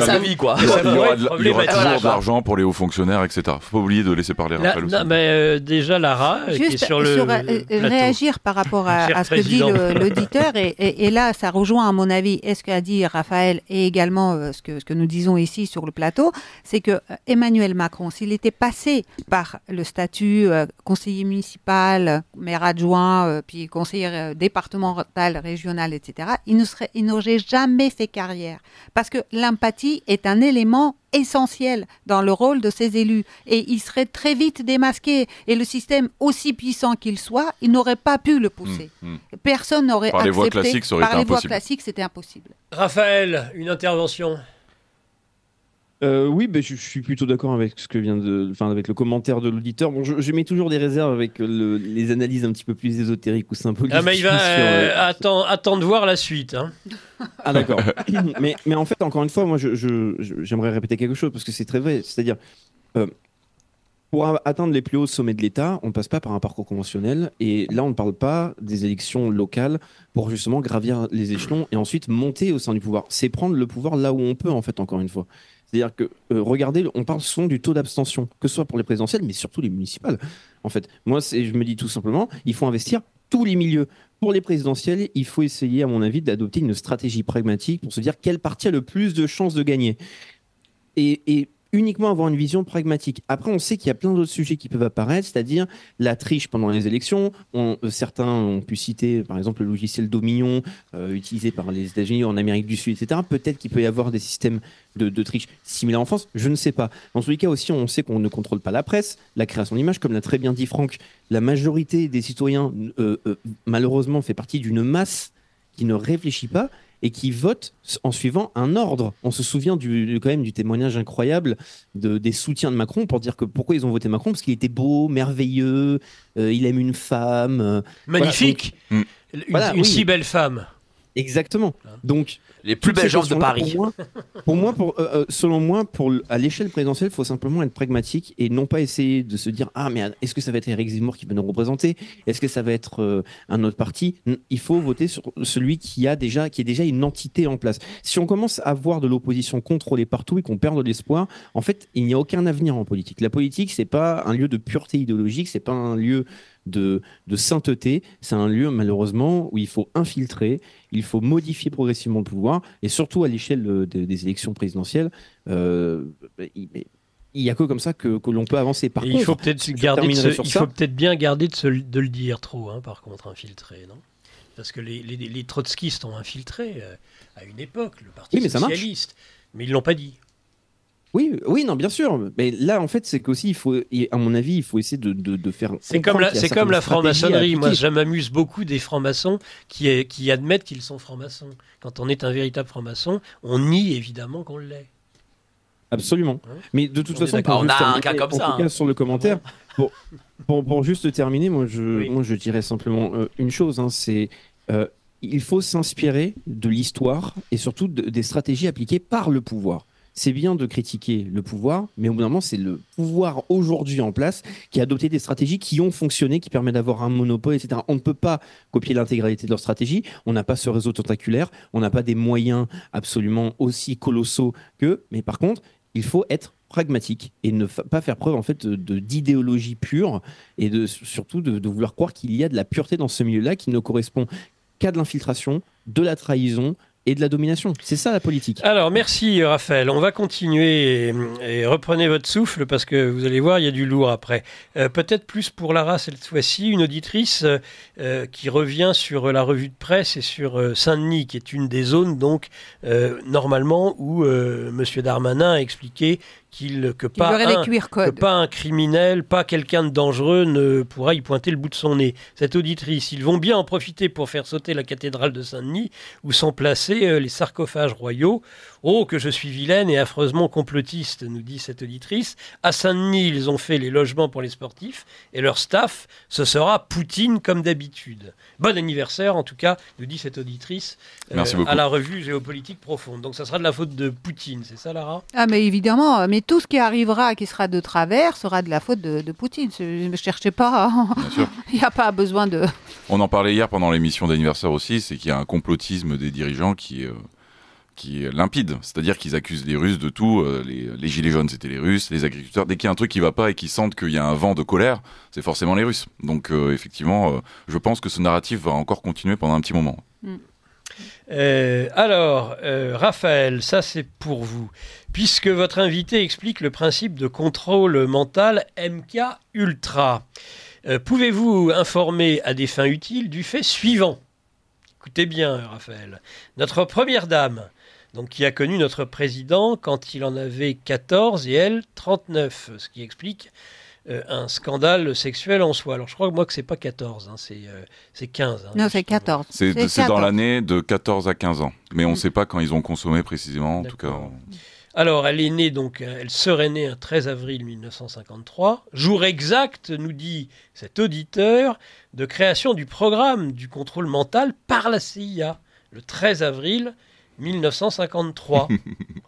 sa, vie, quoi. Il y aura, toujours pour les hauts fonctionnaires, etc. Faut pas oublier de laisser parler Raphaël mais déjà, Lara, qui est sur, sur le réagir par rapport à, ce que dit l'auditeur, et, là, ça rejoint, à mon avis, est ce qu'a dit Raphaël et également ce que, ce que nous disons ici sur le plateau, c'est que Emmanuel Macron, s'il était passé par le statut euh, conseiller municipal, maire adjoint, euh, puis conseiller euh, départemental, régional, etc., il n'aurait jamais fait carrière. Parce que l'empathie est un élément essentiel dans le rôle de ces élus. Et il serait très vite démasqué. Et le système, aussi puissant qu'il soit, il n'aurait pas pu le pousser. Hmm, hmm. Personne n'aurait accepté. par les voies classiques, c'était impossible. Raphaël, une intervention euh, oui, ben, je, suis plutôt d'accord avec ce que vient de, enfin avec le commentaire de l'auditeur. Bon, je, mets toujours des réserves avec les analyses un petit peu plus ésotériques ou symboliques. Ah, mais il va euh, euh, attendre, de voir la suite. Hein. Ah d'accord. mais, en fait, encore une fois, moi, j'aimerais répéter quelque chose parce que c'est très vrai. C'est-à-dire, pour atteindre les plus hauts sommets de l'État, on ne passe pas par un parcours conventionnel. Et là, on ne parle pas des élections locales pour justement gravir les échelons et ensuite monter au sein du pouvoir. C'est prendre le pouvoir là où on peut, en fait, encore une fois. C'est-à-dire que, euh, regardez, on parle souvent du taux d'abstention, que ce soit pour les présidentielles, mais surtout les municipales. En fait, moi, je me dis tout simplement, il faut investir tous les milieux. Pour les présidentielles, il faut essayer, à mon avis, d'adopter une stratégie pragmatique pour se dire quelle partie a le plus de chances de gagner. et uniquement avoir une vision pragmatique. Après, on sait qu'il y a plein d'autres sujets qui peuvent apparaître, c'est-à-dire la triche pendant les élections. Euh, certains ont pu citer, par exemple, le logiciel Dominion euh, utilisé par les États-Unis en Amérique du Sud, etc. Peut-être qu'il peut y avoir des systèmes de, triche similaires en France, je ne sais pas. Dans tous les cas aussi, on sait qu'on ne contrôle pas la presse, la création d'image. comme l'a très bien dit Franck. La majorité des citoyens, euh, malheureusement, fait partie d'une masse qui ne réfléchit pas et qui votent en suivant un ordre. On se souvient du, quand même du témoignage incroyable des soutiens de Macron pour dire que pourquoi ils ont voté Macron parce qu'il était beau, merveilleux, euh, il aime une femme, euh, magnifique, une, si belle femme. Exactement. Hein Donc les plus belles gens de Paris. Pour moi, pour euh, euh, selon moi, pour à l'échelle présidentielle, il faut simplement être pragmatique et non pas essayer de se dire ah mais est-ce que ça va être Eric Zemmour qui va nous représenter Est-ce que ça va être euh, un autre parti Il faut voter sur celui qui a déjà qui est déjà une entité en place. Si on commence à voir de l'opposition contrôlée partout et qu'on perd de l'espoir, en fait, il n'y a aucun avenir en politique. La politique, c'est pas un lieu de pureté idéologique, c'est pas un lieu de, sainteté. C'est un lieu, malheureusement, où il faut infiltrer, il faut modifier progressivement le pouvoir, et surtout à l'échelle euh, des élections présidentielles. Euh, bah, il, n'y a que comme ça que, que l'on peut avancer. Par contre, il faut peut-être peut-être bien garder de, de, le dire trop, hein, par contre, infiltrer non Parce que les, les, trotskistes ont infiltré euh, à une époque le parti socialiste, mais ils l'ont pas dit. Oui, non, bien sûr. Mais là, en fait, c'est qu'aussi, il faut, à mon avis, il faut essayer de, faire. C'est comme la, c'est comme la franc-maçonnerie. Moi, je m'amuse beaucoup des francs-maçons qui, euh, qui admettent qu'ils sont francs-maçons. Quand on est un véritable franc-maçon, on nie évidemment qu'on l'est. Absolument. Hein Mais de toute façon, on a un cas comme ça. Cas hein. sur le commentaire, pour, juste terminer, moi je, je dirais simplement euh, une chose hein, c'est euh, il faut s'inspirer de l'histoire et surtout des stratégies appliquées par le pouvoir c'est bien de critiquer le pouvoir, mais au bout d'un moment, c'est le pouvoir aujourd'hui en place qui a adopté des stratégies qui ont fonctionné, qui permettent d'avoir un monopole, etc. On ne peut pas copier l'intégralité de leur stratégie. On n'a pas ce réseau tentaculaire. On n'a pas des moyens absolument aussi colossaux qu'eux. Mais par contre, il faut être pragmatique et ne pas faire preuve en fait d'idéologie pure et de, surtout de, de vouloir croire qu'il y a de la pureté dans ce milieu-là qui ne correspond qu'à de l'infiltration, de la trahison, et de la domination. C'est ça la politique. Alors merci Raphaël. On va continuer et, reprenez votre souffle parce que vous allez voir, il y a du lourd après. Euh, peut-être plus pour Lara cette fois-ci, une auditrice euh, euh, qui revient sur la revue de presse et sur Saint-Denis, qui est une des zones donc normalement où M. Darmanin a expliqué que, pas un, criminel, pas quelqu'un de dangereux ne pourra y pointer le bout de son nez. Cette auditrice, ils vont bien en profiter pour faire sauter la cathédrale de Saint-Denis où sont placés euh, les sarcophages royaux. Oh, que je suis vilaine et affreusement complotiste, nous dit cette auditrice. À Saint-Denis, ils ont fait les logements pour les sportifs et leur staff, ce sera Poutine comme d'habitude. Bon anniversaire en tout cas, nous dit cette auditrice euh, à la revue Géopolitique Profonde. Donc ça sera de la faute de Poutine, c'est ça Lara Ah mais évidemment, mais tout ce qui arrivera, qui sera de travers, sera de la faute de, Poutine. Je ne cherchais pas. Il n'y a pas besoin de. On en parlait hier pendant l'émission d'anniversaire aussi, c'est qu'il y a un complotisme des dirigeants qui. Euh, est limpide. C'est-à-dire qu'ils accusent les Russes de tout. Euh, les, gilets jaunes, c'était les Russes. Les agriculteurs, dès qu'il y a un truc qui va pas et qu'ils sentent qu'il y a un vent de colère, c'est forcément les Russes. Donc euh, effectivement, je pense que ce narratif va encore continuer pendant un petit moment. Mm. Euh, alors, euh, Raphaël, ça c'est pour vous. Puisque votre invité explique le principe de contrôle mental MK Ultra, euh, pouvez-vous informer à des fins utiles du fait suivant Écoutez bien, Raphaël. Notre première dame, donc qui a connu notre président quand il en avait 14 et elle 39, ce qui explique euh, un scandale sexuel en soi. Alors je crois que moi que c'est pas 14, hein, c'est 15. Euh, hein, non, c'est 14. C'est dans l'année de 14 à 15 ans, mais on ne mm. sait pas quand ils ont consommé précisément. tout cas. Alors elle est née donc, euh, elle serait née un 13 avril 1953, jour exact, nous dit cet auditeur, de création du programme du contrôle mental par la CIA, le 13 avril 1953.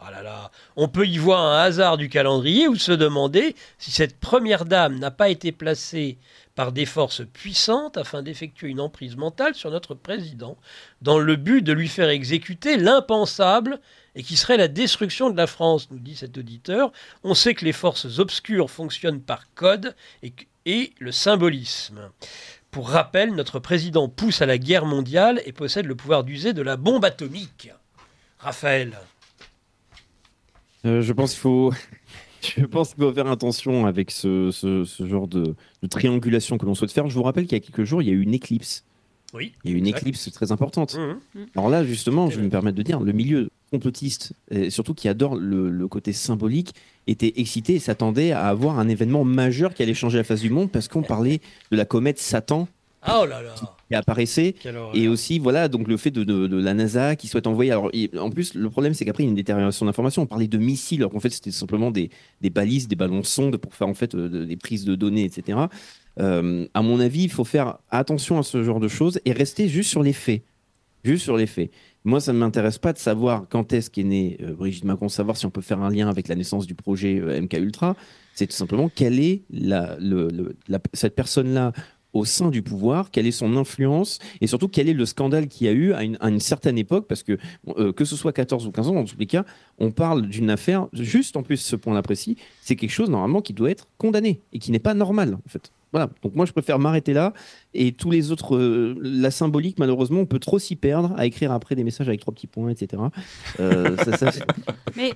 Ah là On peut y voir un hasard du calendrier ou se demander si cette première dame n'a pas été placée par des forces puissantes afin d'effectuer une emprise mentale sur notre président, dans le but de lui faire exécuter l'impensable et qui serait la destruction de la France, nous dit cet auditeur. On sait que les forces obscures fonctionnent par code et le symbolisme. Pour rappel, notre président pousse à la guerre mondiale et possède le pouvoir d'user de la bombe atomique. Raphaël euh, Je pense qu'il faut. Je pense qu'il faire attention avec ce, ce, genre de, triangulation que l'on souhaite faire. Je vous rappelle qu'il y a quelques jours, il y a eu une éclipse. Oui. Il y a eu une éclipse très importante. Mmh. Alors là, justement, je vais me permettre de dire, le milieu complotiste, et surtout qui adore le, le côté symbolique, était excité et s'attendait à avoir un événement majeur qui allait changer la face du monde parce qu'on parlait de la comète Satan Oh qui apparaissait. Et aussi, voilà, donc le fait de, la NASA qui souhaite envoyer. Alors, en plus, le problème, c'est qu'après, il y a une détérioration d'informations. On parlait de missiles, alors qu'en fait, c'était simplement des, des, balises, des ballons sondes pour faire en fait euh, des prises de données, etc. Euh, à mon avis, il faut faire attention à ce genre de choses et rester juste sur les faits. Juste sur les faits. Moi, ça ne m'intéresse pas de savoir quand est-ce qu'est née euh, Brigitte Macron, savoir si on peut faire un lien avec la naissance du projet MK Ultra. C'est tout simplement quelle est la, le, cette personne-là au sein du pouvoir, quelle est son influence et surtout quel est le scandale qu'il y a eu à une, certaine époque parce que euh, que ce soit 14 ou 15 ans, en tous les cas, on parle d'une affaire, juste en plus ce point-là précis, c'est quelque chose normalement qui doit être condamné et qui n'est pas normal en fait. Voilà. Donc moi, je préfère m'arrêter là. Et tous les autres, euh, la symbolique, malheureusement, on peut trop s'y perdre à écrire après des messages avec trois petits points, etc. ça, mais,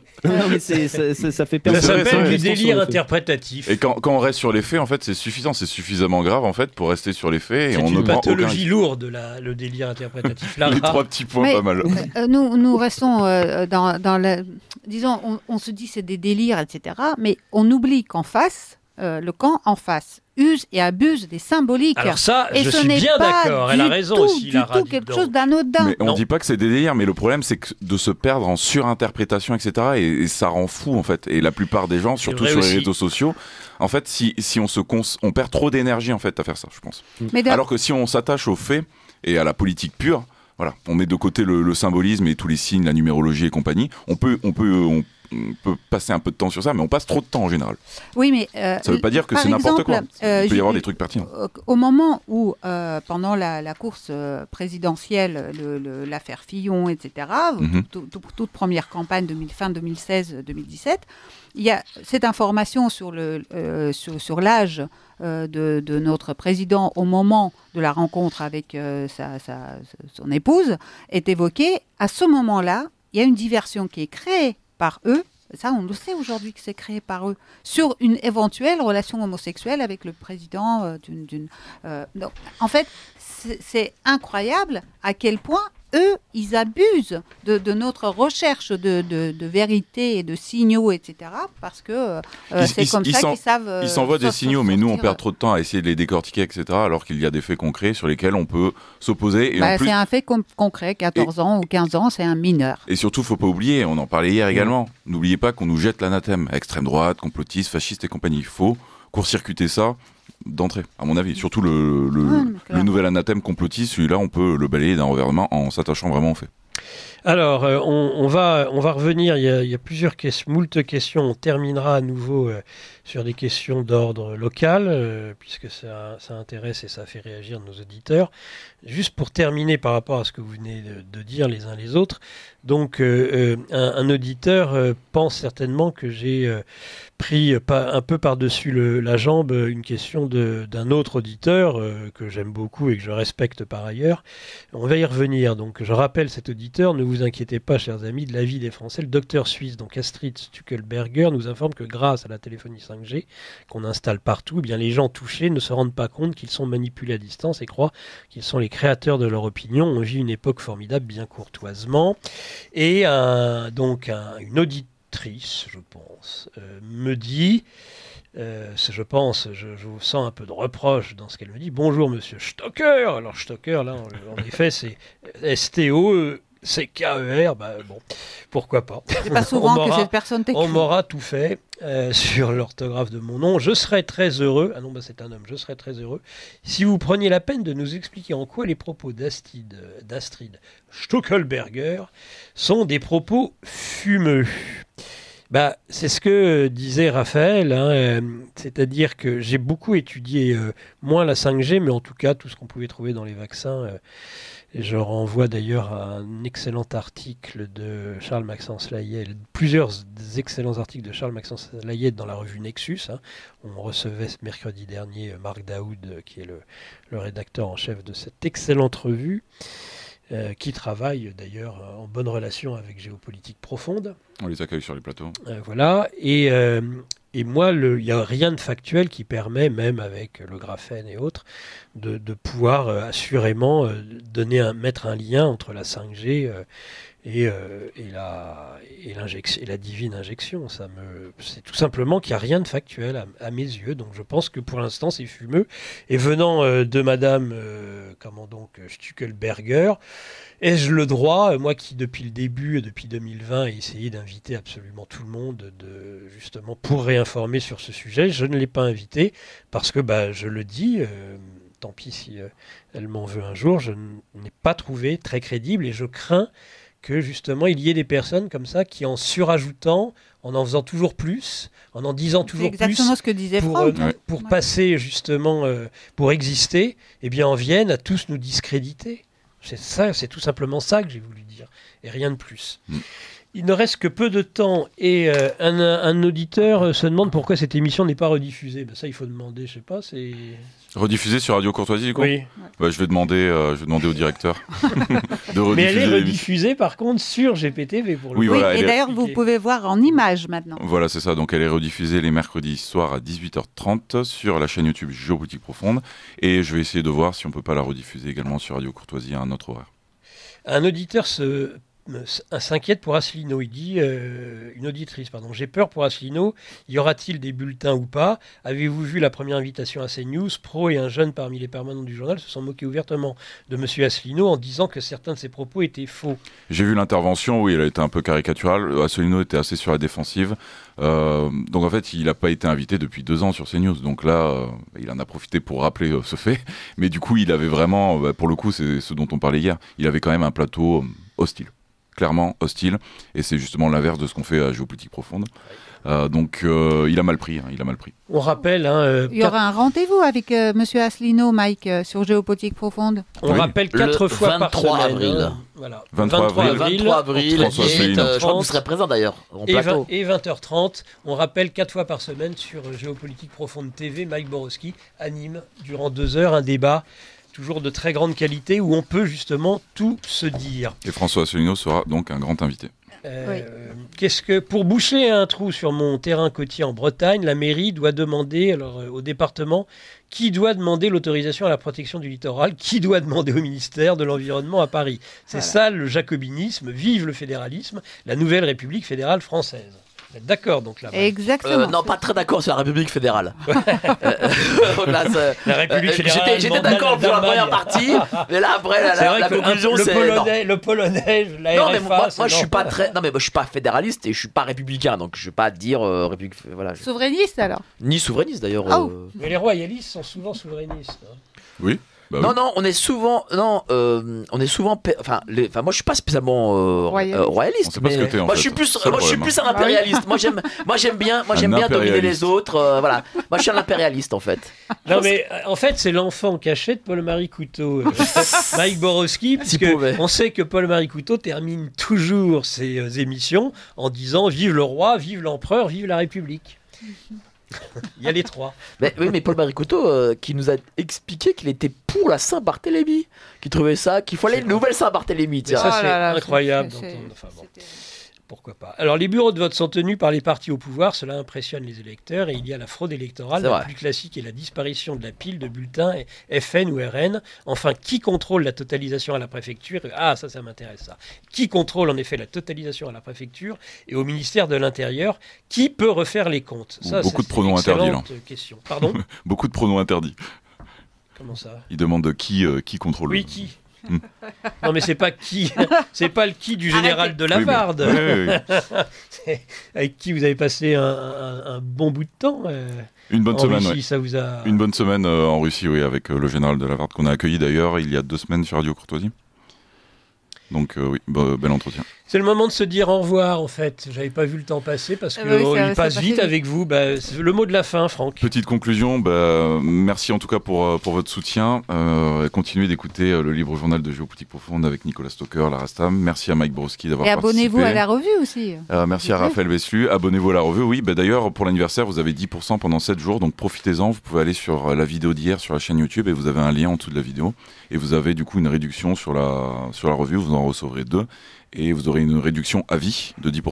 ça, fait perdre. Ça s'appelle du délire interprétatif. Et quand, on reste sur les faits, en fait, c'est suffisant, c'est suffisamment grave, en fait, pour rester sur les faits. C'est une ne pathologie lourde, la, le délire interprétatif. les trois petits points, pas mal. Euh, euh, nous, nous restons dans, la... Disons, on, se dit c'est des délires, etc. Mais on oublie qu'en face, le camp en face use et abusent des symboliques. Alors ça, et je ce suis bien d'accord, elle a raison aussi, du tout quelque chose d'anodin. on ne dit pas que c'est des délires, mais le problème c'est de se perdre en surinterprétation, etc. Et, ça rend fou en fait. Et la plupart des gens, surtout sur les réseaux sociaux, en fait, si, si on se on perd trop d'énergie en fait à faire ça, je pense. Mm. Alors que si on s'attache aux faits et à la politique pure, voilà, on met de côté le, symbolisme et tous les signes, la numérologie et compagnie. On peut, on peut, on peut passer un peu de temps sur ça, mais on passe trop de temps en général. Oui, mais euh, ça ne veut pas dire que c'est n'importe quoi. Il peut y euh, avoir des trucs pertinents. Euh, au moment où, pendant la, course présidentielle, l'affaire Fillon, etc., mhm. toute première campagne fin 2016-2017, il y a cette information sur le sur, l'âge de, notre président au moment de la rencontre avec sa, son épouse est évoquée. À ce moment-là, il y a une diversion qui est créée par eux, ça on le sait aujourd'hui que c'est créé par eux, sur une éventuelle relation homosexuelle avec le président euh, d'une... Euh, en fait, c'est incroyable à quel point eux, ils abusent de, notre recherche de, vérité et de signaux, etc. Parce que euh, c'est comme ça qu'ils savent. Euh, ils s'envoient des signaux, mais nous, on perd trop de temps à essayer de les décortiquer, etc. Alors qu'il y a des faits concrets sur lesquels on peut s'opposer. Bah, c'est un fait concret, 14 ans ou 15 ans, c'est un mineur. Et surtout, il faut pas oublier, on en parlait hier mm. également, n'oubliez pas qu'on nous jette l'anathème, extrême droite, complotiste, fasciste et compagnie. Il faut court-circuiter ça d'entrée, à mon avis. Surtout le, nouvel anathème complotiste, celui-là, on peut le balayer d'un revers de main en s'attachant vraiment au fait. Alors, euh, on, va, on va revenir. Il y a, plusieurs questions, moult questions. On terminera à nouveau euh, sur des questions d'ordre local, euh, puisque ça, intéresse et ça fait réagir nos auditeurs. Juste pour terminer par rapport à ce que vous venez de, dire les uns les autres. Donc, un, auditeur pense certainement que j'ai pris un peu par-dessus la jambe euh, une question d'un autre auditeur euh, que j'aime beaucoup et que je respecte par ailleurs. On va y revenir. Donc, je rappelle cet auditeur, ne vous inquiétez pas, chers amis, de la l'avis des Français. Le docteur suisse, donc Astrid Stuckelberger, nous informe que grâce à la téléphonie 5G qu'on installe partout, eh bien, les gens touchés ne se rendent pas compte qu'ils sont manipulés à distance et croient qu'ils sont les créateurs de leur opinion. On vit une époque formidable, bien courtoisement. Et donc, une auditeur je pense, euh, me dit, euh, je pense, je, vous sens un peu de reproche dans ce qu'elle me dit, bonjour monsieur Stocker. Alors Stocker, là, en, en effet, c'est s t o e c'est KER, bah, ben, bon, pourquoi pas. on m'aura tout fait euh, sur l'orthographe de mon nom. Je serais très heureux, ah non, bah, c'est un homme, je serais très heureux, si vous preniez la peine de nous expliquer en quoi les propos d'Astrid Stockelberger sont des propos fumeux bah, C'est ce que euh, disait Raphaël, hein, euh, c'est-à-dire que j'ai beaucoup étudié, euh, moins la 5G, mais en tout cas tout ce qu'on pouvait trouver dans les vaccins. je renvoie d'ailleurs à un excellent article de Charles-Maxence Layet, plusieurs excellents articles de Charles-Maxence Layet dans la revue Nexus. Hein. On recevait ce mercredi dernier Marc Daoud, qui est le, le rédacteur en chef de cette excellente revue. Euh, qui travaillent d'ailleurs en bonne relation avec Géopolitique Profonde. On les accueille sur les plateaux. Euh, voilà. Et, euh, et moi, il n'y a rien de factuel qui permet, même avec le graphène et autres, de, de pouvoir assurément donner un, mettre un lien entre la 5G euh, et, la, et, la, divine injection. Ça me, c'est tout simplement qu'il n'y a rien de factuel à, mes yeux. Donc je pense que pour l'instant c'est fumeux. Et venant euh, de Madame, euh, comment donc, Stuckelberger, ai-je le droit, moi qui depuis le début, depuis 2020, ai essayé d'inviter absolument tout le monde, de, justement pour réinformer sur ce sujet, je ne l'ai pas invité parce que bah, je le dis tant pis si elle m'en veut un jour, je n'ai pas trouvé très crédible et je crains que justement il y ait des personnes comme ça qui en surajoutant, en en faisant toujours plus, en en disant toujours plus, pour, euh, passer justement, euh, pour exister, eh bien en viennent à tous nous discréditer. C'est ça, c'est tout simplement ça que j'ai voulu dire, et rien de plus. Mm. Il ne reste que peu de temps et euh, un, auditeur euh, se demande pourquoi cette émission n'est pas rediffusée. Ben, ça, il faut demander, je sais pas. C'est rediffusée sur Radio Courtoisie, du coup. Oui. je vais demander, euh, je vais demander au directeur de rediffuser. Mais elle est rediffusée par contre sur GPTV pour le. Oui, et d'ailleurs, vous pouvez voir en image maintenant. Voilà, c'est ça. Donc, elle est rediffusée les mercredis soirs à 18h30 sur la chaîne YouTube Géopolitique Profonde. Et je vais essayer de voir si on peut pas la rediffuser également sur Radio Courtoisie à un autre horaire. Un auditeur se s'inquiète pour Asselineau. Il dit, euh, une auditrice, pardon, j'ai peur pour Asselineau. Y aura-t-il des bulletins ou pas Avez-vous vu la première invitation à CNews Pro et un jeune parmi les permanents du journal se sont moqués ouvertement de M. Asselineau en disant que certains de ses propos étaient faux. J'ai vu l'intervention, oui, elle a été un peu caricaturale. Asselineau était assez sur la défensive. Euh, donc en fait, il n'a pas été invité depuis deux ans sur CNews. Donc là, euh, il en a profité pour rappeler ce fait. Mais du coup, il avait vraiment, bah, pour le coup, c'est ce dont on parlait hier, il avait quand même un plateau hostile clairement hostile. Et c'est justement l'inverse de ce qu'on fait à Géopolitique Profonde. Euh, donc euh, il a mal pris, hein, il a mal pris. On rappelle. Hein, euh, il y aura un rendez-vous avec Monsieur Asselineau, Mike, sur Géopolitique profonde. On rappelle quatre fois par semaine. Avril. 23, hein, avril. 23 avril. 23 avril. je crois que vous serez présent d'ailleurs et et 20h30. On rappelle quatre fois par semaine sur Géopolitique profonde TV, Mike Borowski anime durant deux heures un débat toujours de très grande qualité, où on peut justement tout se dire. Et François Asselineau sera donc un grand invité. Euh, qu'est-ce que pour boucher un trou sur mon terrain côtier en Bretagne, la mairie doit demander euh, au département qui doit demander l'autorisation à la protection du littoral, qui doit demander au ministère de l'environnement à Paris. C'est ça le jacobinisme. Vive le fédéralisme, la nouvelle République fédérale française. D'accord, donc là. Exactement. Euh, non, pas très d'accord sur la République fédérale. Euh, j'étais d'accord pour la première partie, mais là après la, Polonais, le polonais, la Non, moi, je suis pas très. Non, mais moi, je suis pas fédéraliste et je suis pas républicain, donc je vais pas dire euh, république. Voilà. Souverainiste alors. Ni souverainiste d'ailleurs. Ah mais les royalistes sont souvent souverainistes. Hein. Oui. Bah non, non, on est souvent, non, euh, on est souvent, enfin, les, enfin, moi je suis pas spécialement euh, royaliste. Euh, mais... Moi, je suis plus, moi, je suis plus un ah impérialiste. moi, j'aime, moi, j'aime bien, moi, j'aime bien dominer les autres. voilà, moi, je suis un impérialiste en fait. Non, mais en fait, c'est l'enfant caché de Paul-Marie Couteau, Mike Borowski, parce que on sait que Paul-Marie Couteau termine toujours ses émissions en disant "Vive le roi, vive l'empereur, vive la République". Il y a les trois. Mais, oui, mais Paul Maricoto euh, qui nous a expliqué qu'il était pour la Saint-Barthélemy, qui trouvait ça, qu'il fallait une nouvelle Saint-Barthélemy. Ah c'est incroyable. Enfin, pourquoi pas. Alors les bureaux de vote sont tenus par les partis au pouvoir, cela impressionne les électeurs et il y a la fraude électorale, la plus classique est la disparition de la pile de bulletins FN ou RN. Enfin, qui contrôle la totalisation à la préfecture Ah, ça, ça m'intéresse ça. Qui contrôle en effet la totalisation à la préfecture et au ministère de l'Intérieur Qui peut refaire les comptes Beaucoup de pronoms interdits. Là. Question. Pardon Beaucoup de pronoms interdits. Comment ça Il demande qui, euh, qui contrôle. Oui, qui Hmm. Non, mais c'est pas qui, c'est pas le qui du général de Lavarde, avec qui vous avez passé un, bon bout de temps. une bonne semaine. ça vous a... Une bonne semaine euh, en Russie, oui, avec euh, le général de Lavarde qu'on a accueilli d'ailleurs il y a deux semaines sur Radio Courtoisie. Donc euh, oui, bel entretien. C'est le moment de se dire au revoir, en fait. J'avais pas vu le temps passer parce ah que bah oh, passe vite avec vous. Bah, le mot de la fin, Franck. Petite conclusion. Bah, merci en tout cas pour, euh, pour votre soutien. Euh, continuez d'écouter euh, le libre journal de géopolitique profonde avec Nicolas Stoker, Larastam. Merci à Mike Broski d'avoir participé. Et abonnez-vous à la revue aussi. merci à Raphaël Veslu. Abonnez-vous à la revue. Oui, d'ailleurs, pour l'anniversaire, vous avez 10% pendant 7 jours. Donc profitez-en. Vous pouvez aller sur la vidéo d'hier sur la chaîne YouTube et vous avez un lien en dessous de la vidéo. Et vous avez du coup une réduction sur la, sur la revue. Vous en recevrez deux et vous aurez une réduction à vie de 10%.